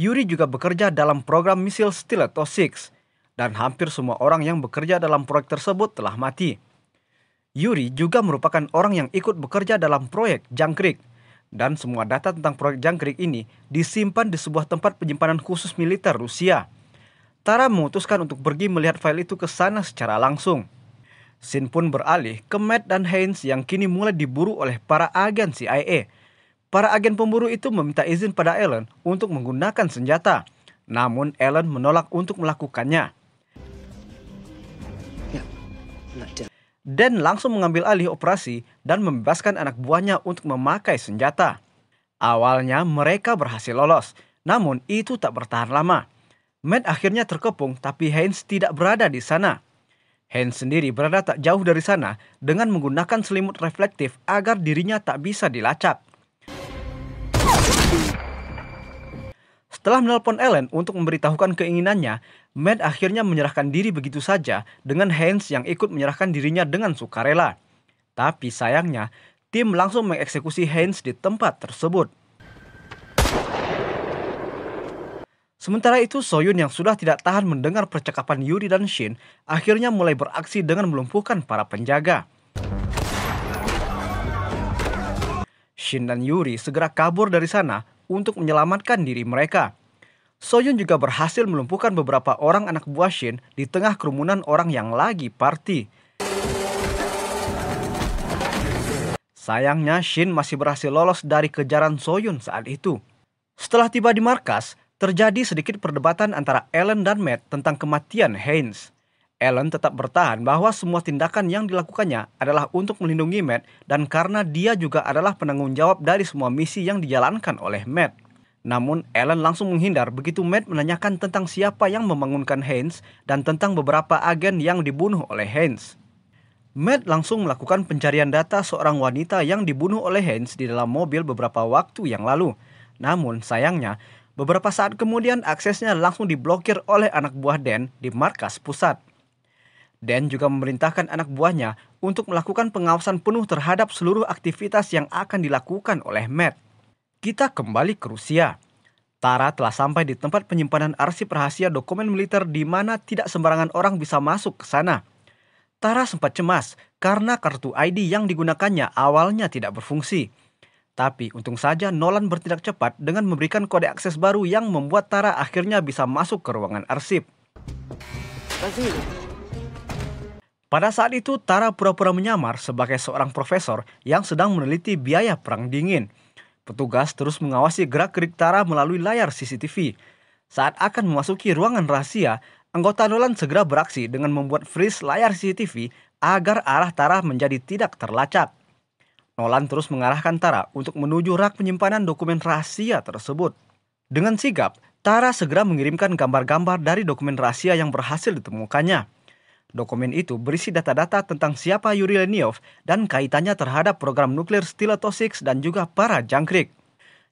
Yuri juga bekerja dalam program misil Stiletto Six, dan hampir semua orang yang bekerja dalam proyek tersebut telah mati. Yuri juga merupakan orang yang ikut bekerja dalam proyek Jangkrik, dan semua data tentang proyek jangkrik ini disimpan di sebuah tempat penyimpanan khusus militer Rusia. Tara memutuskan untuk pergi melihat file itu ke sana secara langsung. Sin pun beralih ke Matt dan Haynes yang kini mulai diburu oleh para agen CIA. Para agen pemburu itu meminta izin pada Ellen untuk menggunakan senjata. Namun Ellen menolak untuk melakukannya. Yeah. Dan langsung mengambil alih operasi dan membebaskan anak buahnya untuk memakai senjata. Awalnya mereka berhasil lolos, namun itu tak bertahan lama. Matt akhirnya terkepung tapi Heinz tidak berada di sana. Heinz sendiri berada tak jauh dari sana dengan menggunakan selimut reflektif agar dirinya tak bisa dilacak. Setelah menelpon Ellen untuk memberitahukan keinginannya, Matt akhirnya menyerahkan diri begitu saja dengan Hans yang ikut menyerahkan dirinya dengan sukarela. Tapi sayangnya, tim langsung mengeksekusi Hans di tempat tersebut. Sementara itu, Soyun yang sudah tidak tahan mendengar percakapan Yuri dan Shin akhirnya mulai beraksi dengan melumpuhkan para penjaga. Shin dan Yuri segera kabur dari sana untuk menyelamatkan diri mereka. Soyun juga berhasil melumpuhkan beberapa orang anak buah Shin di tengah kerumunan orang yang lagi party. Sayangnya Shin masih berhasil lolos dari kejaran Soyun saat itu. Setelah tiba di markas, terjadi sedikit perdebatan antara Ellen dan Matt tentang kematian Haynes. Ellen tetap bertahan bahwa semua tindakan yang dilakukannya adalah untuk melindungi Matt dan karena dia juga adalah penanggung jawab dari semua misi yang dijalankan oleh Matt. Namun, Ellen langsung menghindar begitu Matt menanyakan tentang siapa yang membangunkan Haynes dan tentang beberapa agen yang dibunuh oleh Haynes. Matt langsung melakukan pencarian data seorang wanita yang dibunuh oleh Haynes di dalam mobil beberapa waktu yang lalu. Namun, sayangnya, beberapa saat kemudian aksesnya langsung diblokir oleh anak buah Dan di markas pusat. Dan juga memerintahkan anak buahnya untuk melakukan pengawasan penuh terhadap seluruh aktivitas yang akan dilakukan oleh Matt. Kita kembali ke Rusia. Tara telah sampai di tempat penyimpanan arsip rahasia dokumen militer di mana tidak sembarangan orang bisa masuk ke sana. Tara sempat cemas karena kartu ID yang digunakannya awalnya tidak berfungsi. Tapi untung saja Nolan bertindak cepat dengan memberikan kode akses baru yang membuat Tara akhirnya bisa masuk ke ruangan arsip. Pada saat itu, Tara pura-pura menyamar sebagai seorang profesor yang sedang meneliti biaya Perang Dingin – Petugas terus mengawasi gerak-gerik Tara melalui layar CCTV. Saat akan memasuki ruangan rahasia, anggota Nolan segera beraksi dengan membuat freeze layar CCTV agar arah Tara menjadi tidak terlacak. Nolan terus mengarahkan Tara untuk menuju rak penyimpanan dokumen rahasia tersebut. Dengan sigap, Tara segera mengirimkan gambar-gambar dari dokumen rahasia yang berhasil ditemukannya. Dokumen itu berisi data-data tentang siapa Yuri Leniov dan kaitannya terhadap program nuklir Stilatosix dan juga para jangkrik.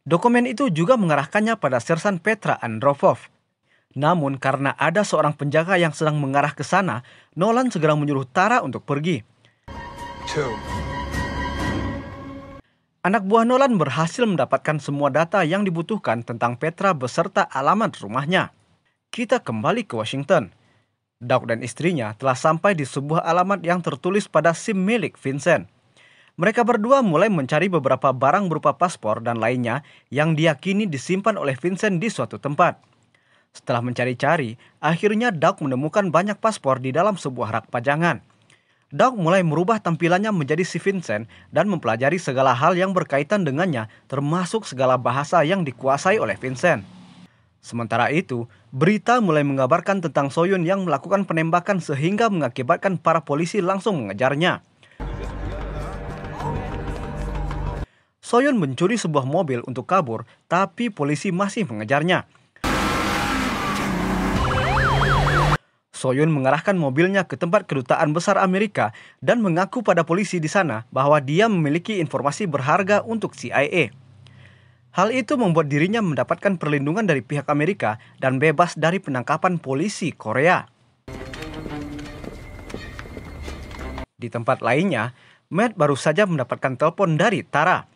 Dokumen itu juga mengarahkannya pada Sersan Petra Androvov. Namun karena ada seorang penjaga yang sedang mengarah ke sana, Nolan segera menyuruh Tara untuk pergi. Two. Anak buah Nolan berhasil mendapatkan semua data yang dibutuhkan tentang Petra beserta alamat rumahnya. Kita kembali ke Washington. Doug dan istrinya telah sampai di sebuah alamat yang tertulis pada SIM milik Vincent. Mereka berdua mulai mencari beberapa barang berupa paspor dan lainnya yang diyakini disimpan oleh Vincent di suatu tempat. Setelah mencari-cari, akhirnya Doug menemukan banyak paspor di dalam sebuah rak pajangan. Doug mulai merubah tampilannya menjadi si Vincent dan mempelajari segala hal yang berkaitan dengannya, termasuk segala bahasa yang dikuasai oleh Vincent. Sementara itu, berita mulai mengabarkan tentang Soyun yang melakukan penembakan sehingga mengakibatkan para polisi langsung mengejarnya. Soyun mencuri sebuah mobil untuk kabur, tapi polisi masih mengejarnya. Soyun mengarahkan mobilnya ke tempat kedutaan besar Amerika dan mengaku pada polisi di sana bahwa dia memiliki informasi berharga untuk CIA. Hal itu membuat dirinya mendapatkan perlindungan dari pihak Amerika dan bebas dari penangkapan polisi Korea. Di tempat lainnya, Matt baru saja mendapatkan telepon dari Tara.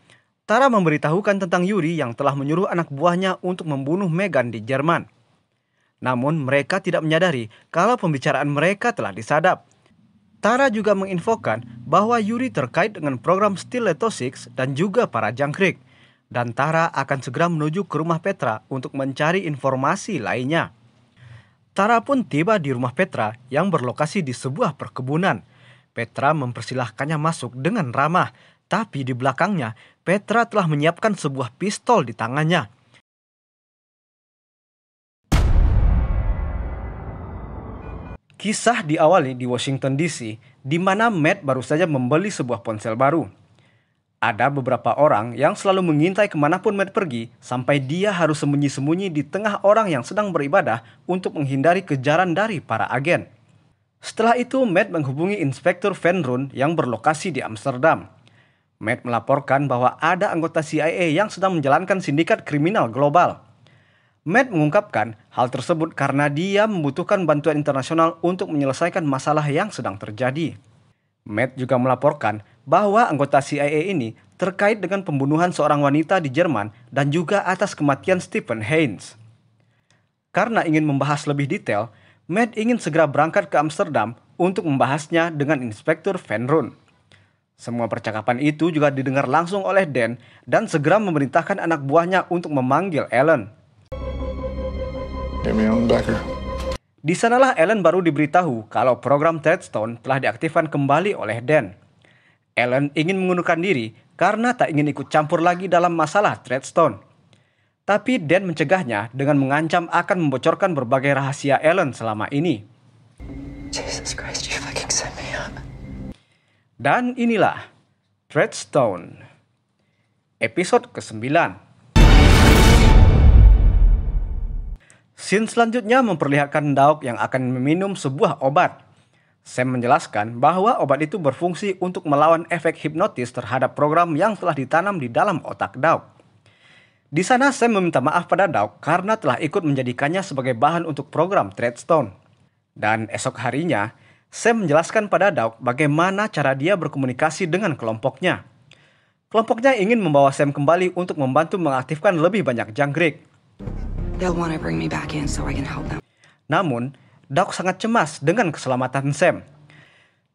Tara memberitahukan tentang Yuri yang telah menyuruh anak buahnya untuk membunuh Megan di Jerman. Namun mereka tidak menyadari kalau pembicaraan mereka telah disadap. Tara juga menginfokan bahwa Yuri terkait dengan program Stiletto dan juga para jangkrik dan Tara akan segera menuju ke rumah Petra untuk mencari informasi lainnya. Tara pun tiba di rumah Petra yang berlokasi di sebuah perkebunan. Petra mempersilahkannya masuk dengan ramah, tapi di belakangnya Petra telah menyiapkan sebuah pistol di tangannya. Kisah diawali di Washington DC, di mana Matt baru saja membeli sebuah ponsel baru. Ada beberapa orang yang selalu mengintai kemanapun Matt pergi sampai dia harus sembunyi-sembunyi di tengah orang yang sedang beribadah untuk menghindari kejaran dari para agen. Setelah itu, Matt menghubungi Inspektur Van Roon yang berlokasi di Amsterdam. Matt melaporkan bahwa ada anggota CIA yang sedang menjalankan sindikat kriminal global. Matt mengungkapkan hal tersebut karena dia membutuhkan bantuan internasional untuk menyelesaikan masalah yang sedang terjadi. Matt juga melaporkan bahwa anggota CIA ini terkait dengan pembunuhan seorang wanita di Jerman dan juga atas kematian Stephen Haynes. Karena ingin membahas lebih detail, Matt ingin segera berangkat ke Amsterdam untuk membahasnya dengan Inspektur Van Roon. Semua percakapan itu juga didengar langsung oleh Dan dan segera memerintahkan anak buahnya untuk memanggil Ellen. Di sanalah Ellen baru diberitahu kalau program Threadstone telah diaktifkan kembali oleh Dan. Ellen ingin mengundurkan diri karena tak ingin ikut campur lagi dalam masalah Treadstone. Tapi Dan mencegahnya dengan mengancam akan membocorkan berbagai rahasia Ellen selama ini. Jesus Christ, you fucking set me up. Dan inilah Treadstone. Episode ke-9. Scene selanjutnya memperlihatkan Daok yang akan meminum sebuah obat. Sam menjelaskan bahwa obat itu berfungsi untuk melawan efek hipnotis terhadap program yang telah ditanam di dalam otak Dauk. Di sana Sam meminta maaf pada Dauk karena telah ikut menjadikannya sebagai bahan untuk program Treadstone. Dan esok harinya, Sam menjelaskan pada Dauk bagaimana cara dia berkomunikasi dengan kelompoknya. Kelompoknya ingin membawa Sam kembali untuk membantu mengaktifkan lebih banyak jangkrik. Namun, Doug sangat cemas dengan keselamatan Sam.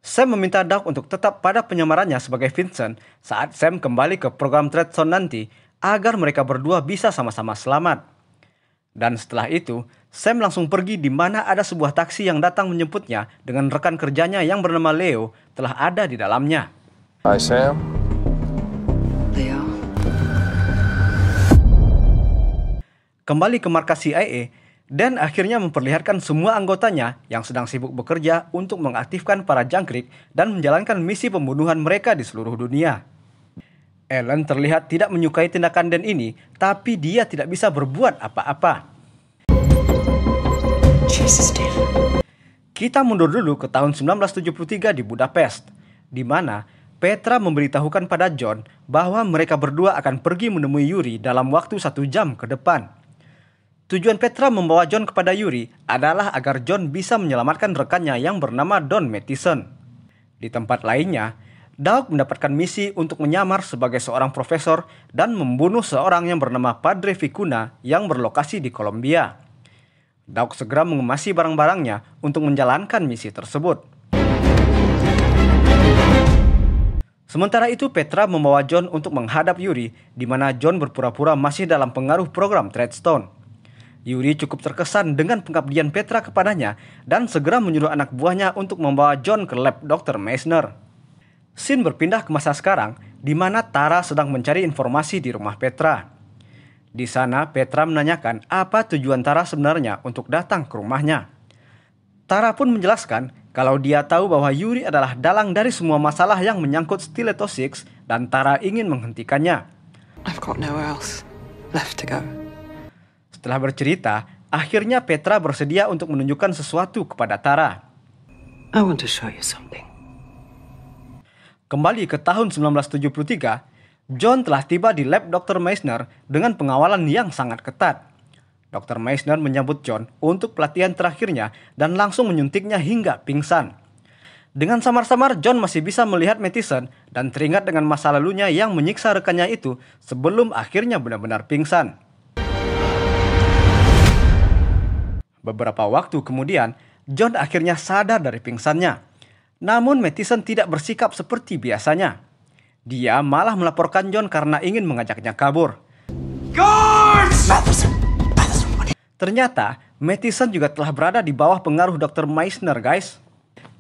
Sam meminta Doug untuk tetap pada penyamarannya sebagai Vincent saat Sam kembali ke program Treadstone nanti agar mereka berdua bisa sama-sama selamat. Dan setelah itu, Sam langsung pergi di mana ada sebuah taksi yang datang menjemputnya dengan rekan kerjanya yang bernama Leo telah ada di dalamnya. Hai Sam. Leo. Kembali ke markas CIA, dan akhirnya memperlihatkan semua anggotanya yang sedang sibuk bekerja untuk mengaktifkan para jangkrik dan menjalankan misi pembunuhan mereka di seluruh dunia. Ellen terlihat tidak menyukai tindakan Dan ini, tapi dia tidak bisa berbuat apa-apa. Kita mundur dulu ke tahun 1973 di Budapest, di mana Petra memberitahukan pada John bahwa mereka berdua akan pergi menemui Yuri dalam waktu satu jam ke depan. Tujuan Petra membawa John kepada Yuri adalah agar John bisa menyelamatkan rekannya yang bernama Don Mattison. Di tempat lainnya, Doug mendapatkan misi untuk menyamar sebagai seorang profesor dan membunuh seorang yang bernama Padre Vicuna yang berlokasi di Kolombia. Doug segera mengemasi barang-barangnya untuk menjalankan misi tersebut. Sementara itu, Petra membawa John untuk menghadap Yuri, di mana John berpura-pura masih dalam pengaruh program Treadstone. Yuri cukup terkesan dengan pengabdian Petra kepadanya dan segera menyuruh anak buahnya untuk membawa John ke lab Dr. Meissner. Sin berpindah ke masa sekarang, di mana Tara sedang mencari informasi di rumah Petra. Di sana, Petra menanyakan apa tujuan Tara sebenarnya untuk datang ke rumahnya. Tara pun menjelaskan kalau dia tahu bahwa Yuri adalah dalang dari semua masalah yang menyangkut Stiletto Six dan Tara ingin menghentikannya. I've got nowhere else left to go. Setelah bercerita, akhirnya Petra bersedia untuk menunjukkan sesuatu kepada Tara. I want to show you something. Kembali ke tahun 1973, John telah tiba di lab Dr. Meisner dengan pengawalan yang sangat ketat. Dr. Meisner menyambut John untuk pelatihan terakhirnya dan langsung menyuntiknya hingga pingsan. Dengan samar-samar, John masih bisa melihat Matheson dan teringat dengan masa lalunya yang menyiksa rekannya itu sebelum akhirnya benar-benar pingsan. Beberapa waktu kemudian, John akhirnya sadar dari pingsannya. Namun Mattison tidak bersikap seperti biasanya. Dia malah melaporkan John karena ingin mengajaknya kabur. Ternyata, Mattison juga telah berada di bawah pengaruh Dr. Meisner, guys.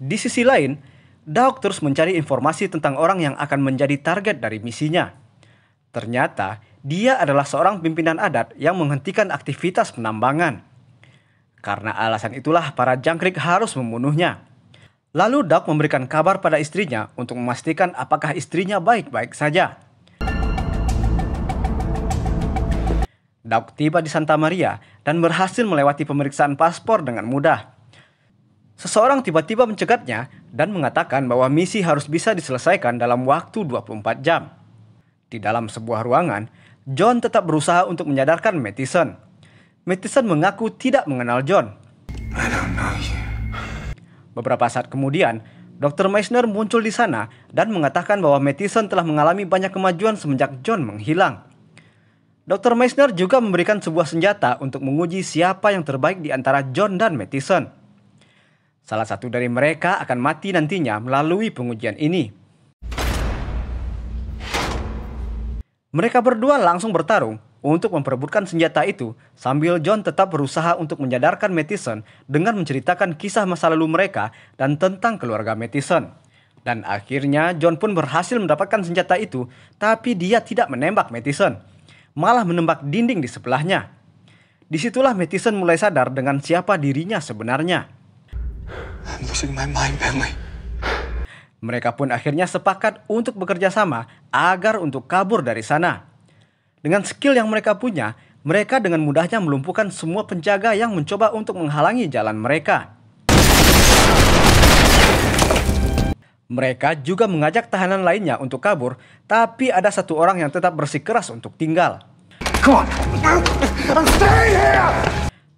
Di sisi lain, Doug terus mencari informasi tentang orang yang akan menjadi target dari misinya. Ternyata, dia adalah seorang pimpinan adat yang menghentikan aktivitas penambangan. Karena alasan itulah para jangkrik harus membunuhnya. Lalu Doug memberikan kabar pada istrinya untuk memastikan apakah istrinya baik-baik saja. Doug tiba di Santa Maria dan berhasil melewati pemeriksaan paspor dengan mudah. Seseorang tiba-tiba mencegatnya dan mengatakan bahwa misi harus bisa diselesaikan dalam waktu 24 jam. Di dalam sebuah ruangan, John tetap berusaha untuk menyadarkan Mattison Matheson mengaku tidak mengenal John. Beberapa saat kemudian, Dr. Meissner muncul di sana dan mengatakan bahwa Matheson telah mengalami banyak kemajuan semenjak John menghilang. Dr. Meissner juga memberikan sebuah senjata untuk menguji siapa yang terbaik di antara John dan Matheson. Salah satu dari mereka akan mati nantinya melalui pengujian ini. Mereka berdua langsung bertarung untuk memperebutkan senjata itu sambil John tetap berusaha untuk menyadarkan Mattison dengan menceritakan kisah masa lalu mereka dan tentang keluarga Mattison. Dan akhirnya John pun berhasil mendapatkan senjata itu tapi dia tidak menembak Mattison. Malah menembak dinding di sebelahnya. Disitulah Mattison mulai sadar dengan siapa dirinya sebenarnya. I'm my mind, Mereka pun akhirnya sepakat untuk bekerja sama agar untuk kabur dari sana. Dengan skill yang mereka punya, mereka dengan mudahnya melumpuhkan semua penjaga yang mencoba untuk menghalangi jalan mereka. Mereka juga mengajak tahanan lainnya untuk kabur, tapi ada satu orang yang tetap bersikeras untuk tinggal.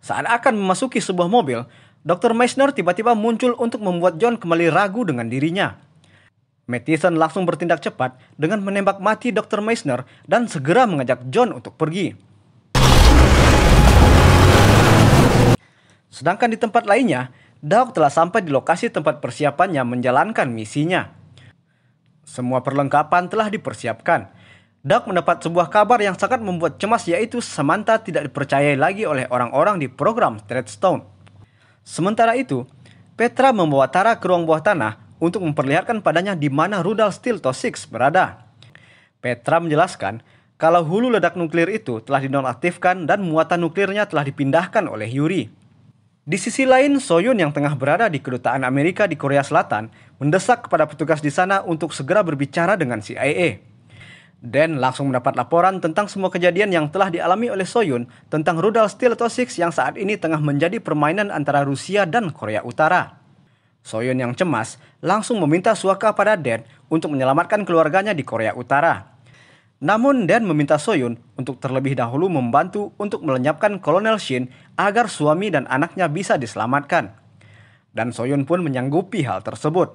Saat akan memasuki sebuah mobil, Dr. Meissner tiba-tiba muncul untuk membuat John kembali ragu dengan dirinya. Matheson langsung bertindak cepat dengan menembak mati Dr. Meisner dan segera mengajak John untuk pergi. Sedangkan di tempat lainnya, Doc telah sampai di lokasi tempat persiapannya menjalankan misinya. Semua perlengkapan telah dipersiapkan. Doc mendapat sebuah kabar yang sangat membuat cemas yaitu Samantha tidak dipercayai lagi oleh orang-orang di program Threadstone. Sementara itu, Petra membawa Tara ke ruang bawah tanah untuk memperlihatkan padanya di mana rudal Stilto-6 berada. Petra menjelaskan kalau hulu ledak nuklir itu telah dinonaktifkan dan muatan nuklirnya telah dipindahkan oleh Yuri. Di sisi lain, Soyun yang tengah berada di kedutaan Amerika di Korea Selatan mendesak kepada petugas di sana untuk segera berbicara dengan CIA. Dan langsung mendapat laporan tentang semua kejadian yang telah dialami oleh Soyun tentang rudal Stilto-6 yang saat ini tengah menjadi permainan antara Rusia dan Korea Utara. Soyun yang cemas langsung meminta suaka pada Den untuk menyelamatkan keluarganya di Korea Utara. Namun Dan meminta Soyun untuk terlebih dahulu membantu untuk melenyapkan Kolonel Shin agar suami dan anaknya bisa diselamatkan. Dan Soyun pun menyanggupi hal tersebut.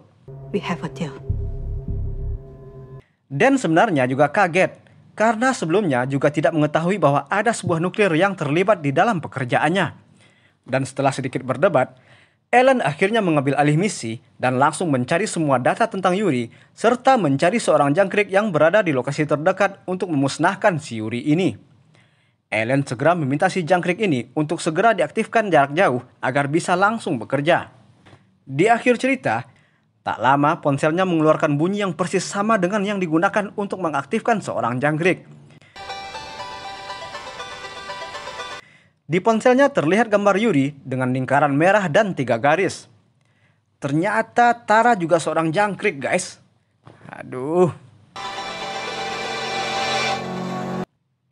We have a deal. Dan sebenarnya juga kaget karena sebelumnya juga tidak mengetahui bahwa ada sebuah nuklir yang terlibat di dalam pekerjaannya. Dan setelah sedikit berdebat, Ellen akhirnya mengambil alih misi dan langsung mencari semua data tentang Yuri serta mencari seorang jangkrik yang berada di lokasi terdekat untuk memusnahkan si Yuri ini. Ellen segera meminta si jangkrik ini untuk segera diaktifkan jarak jauh agar bisa langsung bekerja. Di akhir cerita, tak lama ponselnya mengeluarkan bunyi yang persis sama dengan yang digunakan untuk mengaktifkan seorang jangkrik. Di ponselnya terlihat gambar Yuri dengan lingkaran merah dan tiga garis. Ternyata Tara juga seorang jangkrik, guys. Aduh.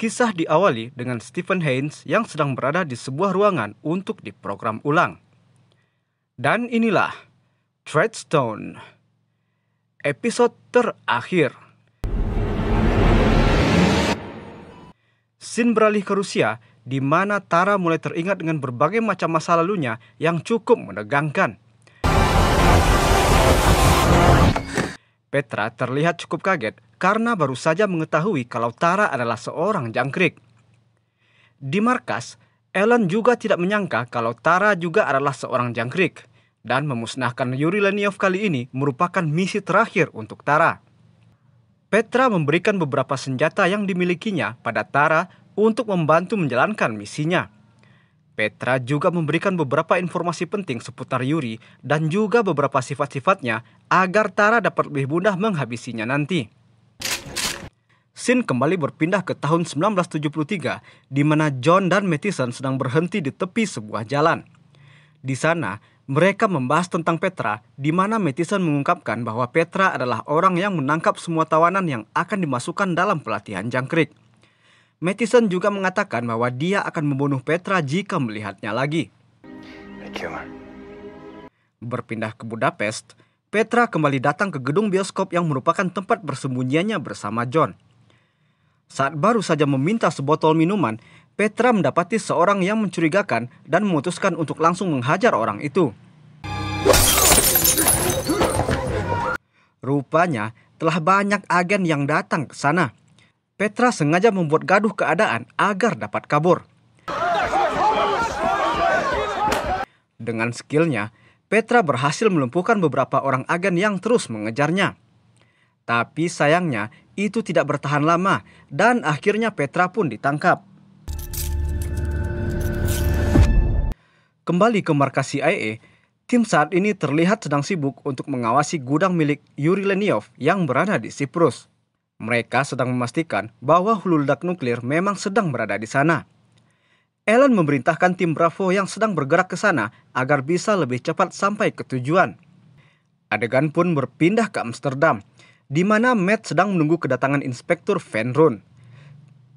Kisah diawali dengan Stephen Haynes yang sedang berada di sebuah ruangan untuk diprogram ulang. Dan inilah Treadstone. Episode terakhir. Sin beralih ke Rusia di mana Tara mulai teringat dengan berbagai macam masa lalunya yang cukup menegangkan. Petra terlihat cukup kaget karena baru saja mengetahui kalau Tara adalah seorang jangkrik. Di markas, Ellen juga tidak menyangka kalau Tara juga adalah seorang jangkrik dan memusnahkan Yuri Leniov kali ini merupakan misi terakhir untuk Tara. Petra memberikan beberapa senjata yang dimilikinya pada Tara untuk membantu menjalankan misinya. Petra juga memberikan beberapa informasi penting seputar Yuri dan juga beberapa sifat-sifatnya agar Tara dapat lebih mudah menghabisinya nanti. Sin kembali berpindah ke tahun 1973 di mana John dan Mattison sedang berhenti di tepi sebuah jalan. Di sana, mereka membahas tentang Petra di mana Mattison mengungkapkan bahwa Petra adalah orang yang menangkap semua tawanan yang akan dimasukkan dalam pelatihan jangkrik. Mettison juga mengatakan bahwa dia akan membunuh Petra jika melihatnya lagi. Berpindah ke Budapest, Petra kembali datang ke gedung bioskop yang merupakan tempat bersembunyiannya bersama John. Saat baru saja meminta sebotol minuman, Petra mendapati seorang yang mencurigakan dan memutuskan untuk langsung menghajar orang itu. Rupanya, telah banyak agen yang datang ke sana. Petra sengaja membuat gaduh keadaan agar dapat kabur. Dengan skillnya, Petra berhasil melumpuhkan beberapa orang agen yang terus mengejarnya. Tapi sayangnya, itu tidak bertahan lama dan akhirnya Petra pun ditangkap. Kembali ke markas CIA, e, tim saat ini terlihat sedang sibuk untuk mengawasi gudang milik Yuri Leniov yang berada di Siprus. Mereka sedang memastikan bahwa hulu ledak nuklir memang sedang berada di sana. Elon memerintahkan tim Bravo yang sedang bergerak ke sana agar bisa lebih cepat sampai ke tujuan. Adegan pun berpindah ke Amsterdam, di mana Matt sedang menunggu kedatangan Inspektur Van Roon.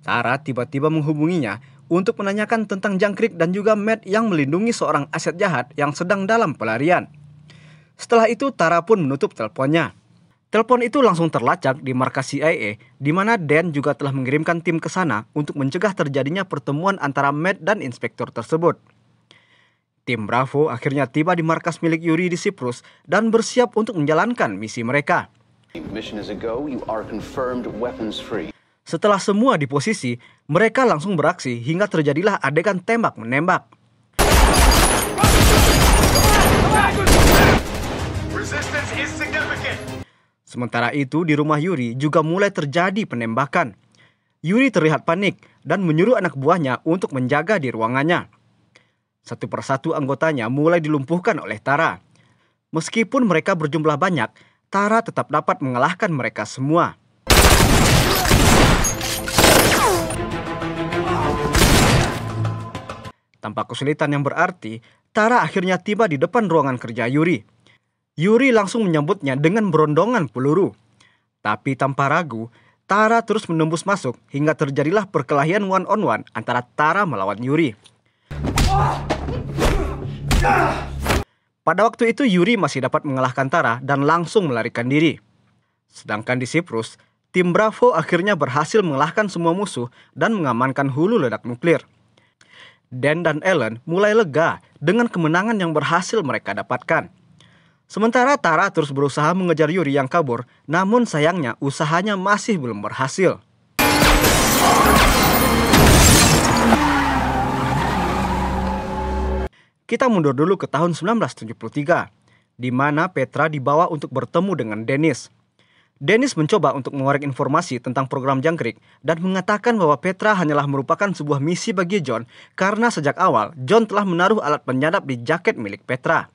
Tara tiba-tiba menghubunginya untuk menanyakan tentang jangkrik dan juga Matt yang melindungi seorang aset jahat yang sedang dalam pelarian. Setelah itu Tara pun menutup teleponnya. Telepon itu langsung terlacak di markas CIA, di mana Dan juga telah mengirimkan tim ke sana untuk mencegah terjadinya pertemuan antara Matt dan inspektur tersebut. Tim Bravo akhirnya tiba di markas milik Yuri di Siprus dan bersiap untuk menjalankan misi mereka. Setelah semua di posisi, mereka langsung beraksi hingga terjadilah adegan tembak-menembak. Sementara itu, di rumah Yuri juga mulai terjadi penembakan. Yuri terlihat panik dan menyuruh anak buahnya untuk menjaga di ruangannya. Satu persatu anggotanya mulai dilumpuhkan oleh Tara. Meskipun mereka berjumlah banyak, Tara tetap dapat mengalahkan mereka semua. Tanpa kesulitan yang berarti, Tara akhirnya tiba di depan ruangan kerja Yuri. Yuri langsung menyambutnya dengan berondongan peluru. Tapi tanpa ragu, Tara terus menembus masuk hingga terjadilah perkelahian one on one antara Tara melawan Yuri. Pada waktu itu Yuri masih dapat mengalahkan Tara dan langsung melarikan diri. Sedangkan di Siprus, tim Bravo akhirnya berhasil mengalahkan semua musuh dan mengamankan hulu ledak nuklir. Dan dan Ellen mulai lega dengan kemenangan yang berhasil mereka dapatkan. Sementara Tara terus berusaha mengejar Yuri yang kabur, namun sayangnya usahanya masih belum berhasil. Kita mundur dulu ke tahun 1973, di mana Petra dibawa untuk bertemu dengan Dennis. Dennis mencoba untuk mengorek informasi tentang program jangkrik dan mengatakan bahwa Petra hanyalah merupakan sebuah misi bagi John karena sejak awal John telah menaruh alat penyadap di jaket milik Petra.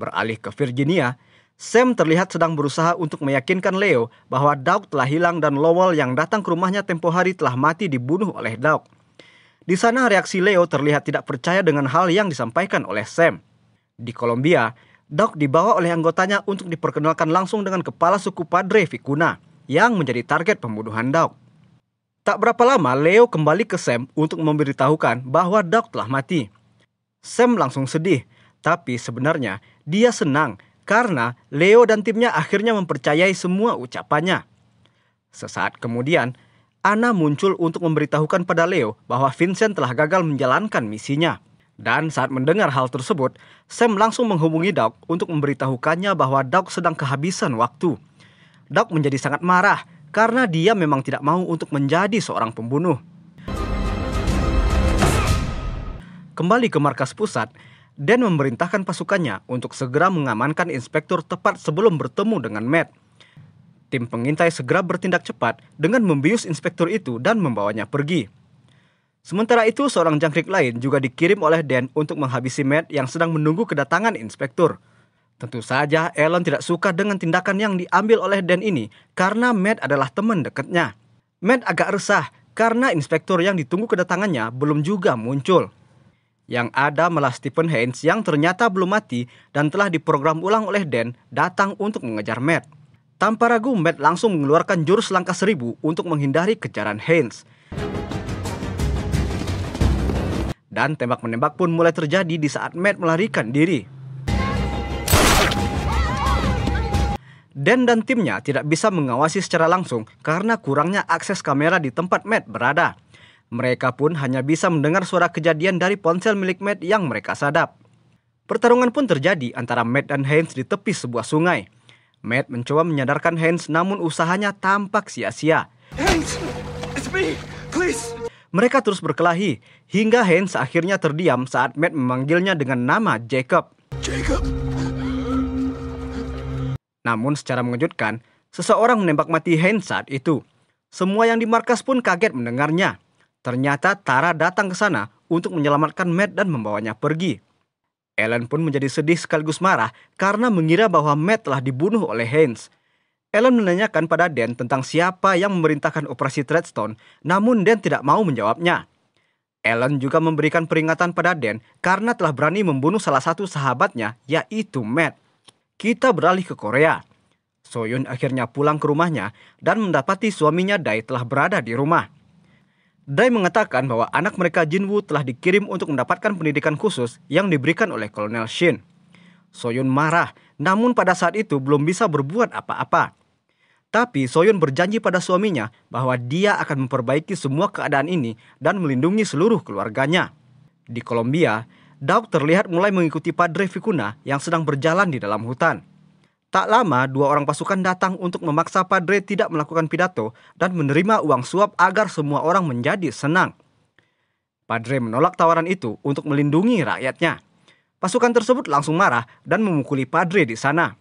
Beralih ke Virginia, Sam terlihat sedang berusaha untuk meyakinkan Leo bahwa Doug telah hilang dan Lowell yang datang ke rumahnya tempo hari telah mati dibunuh oleh Doug. Di sana reaksi Leo terlihat tidak percaya dengan hal yang disampaikan oleh Sam. Di Kolombia, Doug dibawa oleh anggotanya untuk diperkenalkan langsung dengan kepala suku Padre Vicuna yang menjadi target pembunuhan Doug. Tak berapa lama Leo kembali ke Sam untuk memberitahukan bahwa Doug telah mati. Sam langsung sedih tapi sebenarnya dia senang karena Leo dan timnya akhirnya mempercayai semua ucapannya. Sesaat kemudian, Anna muncul untuk memberitahukan pada Leo bahwa Vincent telah gagal menjalankan misinya. Dan saat mendengar hal tersebut, Sam langsung menghubungi Doug untuk memberitahukannya bahwa Doug sedang kehabisan waktu. Doug menjadi sangat marah karena dia memang tidak mau untuk menjadi seorang pembunuh. Kembali ke markas pusat, dan memerintahkan pasukannya untuk segera mengamankan inspektur tepat sebelum bertemu dengan Matt. Tim pengintai segera bertindak cepat dengan membius inspektur itu dan membawanya pergi. Sementara itu, seorang jangkrik lain juga dikirim oleh Dan untuk menghabisi Matt yang sedang menunggu kedatangan inspektur. Tentu saja, Alan tidak suka dengan tindakan yang diambil oleh Dan ini karena Matt adalah teman dekatnya. Matt agak resah karena inspektur yang ditunggu kedatangannya belum juga muncul yang ada malah Stephen Haynes yang ternyata belum mati dan telah diprogram ulang oleh Dan datang untuk mengejar Matt. Tanpa ragu, Matt langsung mengeluarkan jurus langkah seribu untuk menghindari kejaran Haynes. Dan tembak-menembak pun mulai terjadi di saat Matt melarikan diri. Dan dan timnya tidak bisa mengawasi secara langsung karena kurangnya akses kamera di tempat Matt berada. Mereka pun hanya bisa mendengar suara kejadian dari ponsel milik Matt yang mereka sadap. Pertarungan pun terjadi antara Matt dan Hans di tepi sebuah sungai. Matt mencoba menyadarkan Hans namun usahanya tampak sia-sia. it's me, please. Mereka terus berkelahi, hingga Hans akhirnya terdiam saat Matt memanggilnya dengan nama Jacob. Jacob. Namun secara mengejutkan, seseorang menembak mati Hans saat itu. Semua yang di markas pun kaget mendengarnya. Ternyata Tara datang ke sana untuk menyelamatkan Matt dan membawanya pergi. Ellen pun menjadi sedih sekaligus marah karena mengira bahwa Matt telah dibunuh oleh Haynes. Ellen menanyakan pada Dan tentang siapa yang memerintahkan operasi Treadstone, namun Dan tidak mau menjawabnya. Ellen juga memberikan peringatan pada Dan karena telah berani membunuh salah satu sahabatnya, yaitu Matt. Kita beralih ke Korea. Soyun akhirnya pulang ke rumahnya dan mendapati suaminya Dai telah berada di rumah. Dai mengatakan bahwa anak mereka Jinwoo telah dikirim untuk mendapatkan pendidikan khusus yang diberikan oleh Kolonel Shin. Soyun marah, namun pada saat itu belum bisa berbuat apa-apa. Tapi Soyun berjanji pada suaminya bahwa dia akan memperbaiki semua keadaan ini dan melindungi seluruh keluarganya. Di Kolombia, Dauk terlihat mulai mengikuti Padre Vicuna yang sedang berjalan di dalam hutan. Tak lama, dua orang pasukan datang untuk memaksa Padre tidak melakukan pidato dan menerima uang suap agar semua orang menjadi senang. Padre menolak tawaran itu untuk melindungi rakyatnya. Pasukan tersebut langsung marah dan memukuli Padre di sana.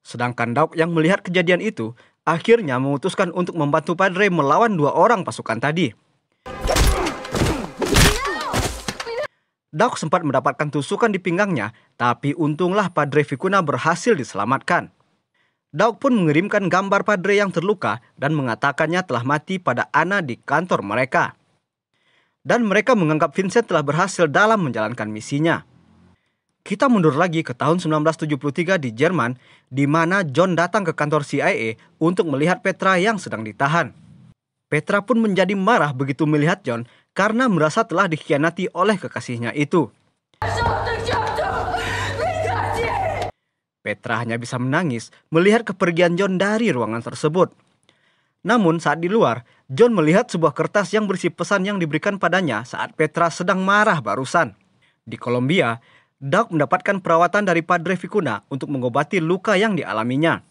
Sedangkan Dauk yang melihat kejadian itu akhirnya memutuskan untuk membantu Padre melawan dua orang pasukan tadi. Dauk sempat mendapatkan tusukan di pinggangnya tapi untunglah Padre Vicuna berhasil diselamatkan. Daug pun mengirimkan gambar Padre yang terluka dan mengatakannya telah mati pada Ana di kantor mereka. Dan mereka menganggap Vincent telah berhasil dalam menjalankan misinya. Kita mundur lagi ke tahun 1973 di Jerman, di mana John datang ke kantor CIA untuk melihat Petra yang sedang ditahan. Petra pun menjadi marah begitu melihat John karena merasa telah dikhianati oleh kekasihnya itu. Petra hanya bisa menangis melihat kepergian John dari ruangan tersebut. Namun saat di luar, John melihat sebuah kertas yang berisi pesan yang diberikan padanya saat Petra sedang marah barusan. Di Kolombia, Doug mendapatkan perawatan dari Padre Vicuna untuk mengobati luka yang dialaminya.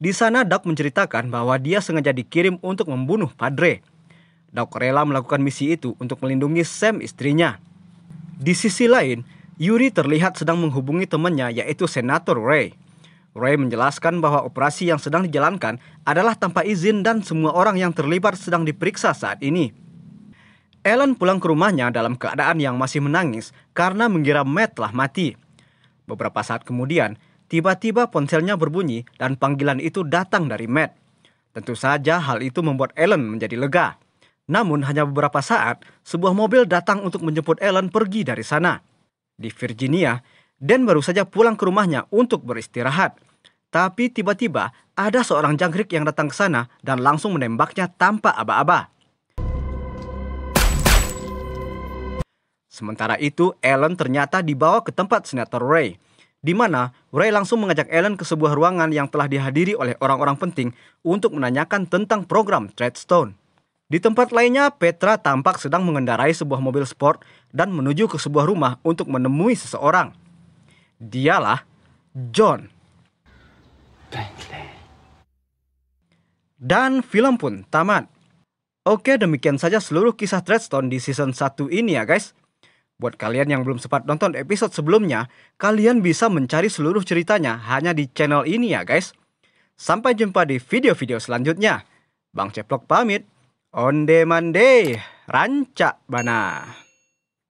Di sana, Doug menceritakan bahwa dia sengaja dikirim untuk membunuh Padre. Doug rela melakukan misi itu untuk melindungi Sam istrinya. Di sisi lain, Yuri terlihat sedang menghubungi temannya yaitu Senator Ray. Ray menjelaskan bahwa operasi yang sedang dijalankan adalah tanpa izin dan semua orang yang terlibat sedang diperiksa saat ini. Ellen pulang ke rumahnya dalam keadaan yang masih menangis karena mengira Matt telah mati. Beberapa saat kemudian, tiba-tiba ponselnya berbunyi dan panggilan itu datang dari Matt. Tentu saja hal itu membuat Ellen menjadi lega. Namun hanya beberapa saat, sebuah mobil datang untuk menjemput Ellen pergi dari sana di Virginia dan baru saja pulang ke rumahnya untuk beristirahat. Tapi tiba-tiba ada seorang jangkrik yang datang ke sana dan langsung menembaknya tanpa aba-aba. Sementara itu, Ellen ternyata dibawa ke tempat Senator Ray, di mana Ray langsung mengajak Ellen ke sebuah ruangan yang telah dihadiri oleh orang-orang penting untuk menanyakan tentang program Treadstone. Di tempat lainnya, Petra tampak sedang mengendarai sebuah mobil sport dan menuju ke sebuah rumah untuk menemui seseorang. Dialah John. Dan film pun tamat. Oke, demikian saja seluruh kisah Treadstone di season 1 ini ya guys. Buat kalian yang belum sempat nonton episode sebelumnya, kalian bisa mencari seluruh ceritanya hanya di channel ini ya guys. Sampai jumpa di video-video selanjutnya. Bang Ceplok pamit. Onde mande, rancak bana.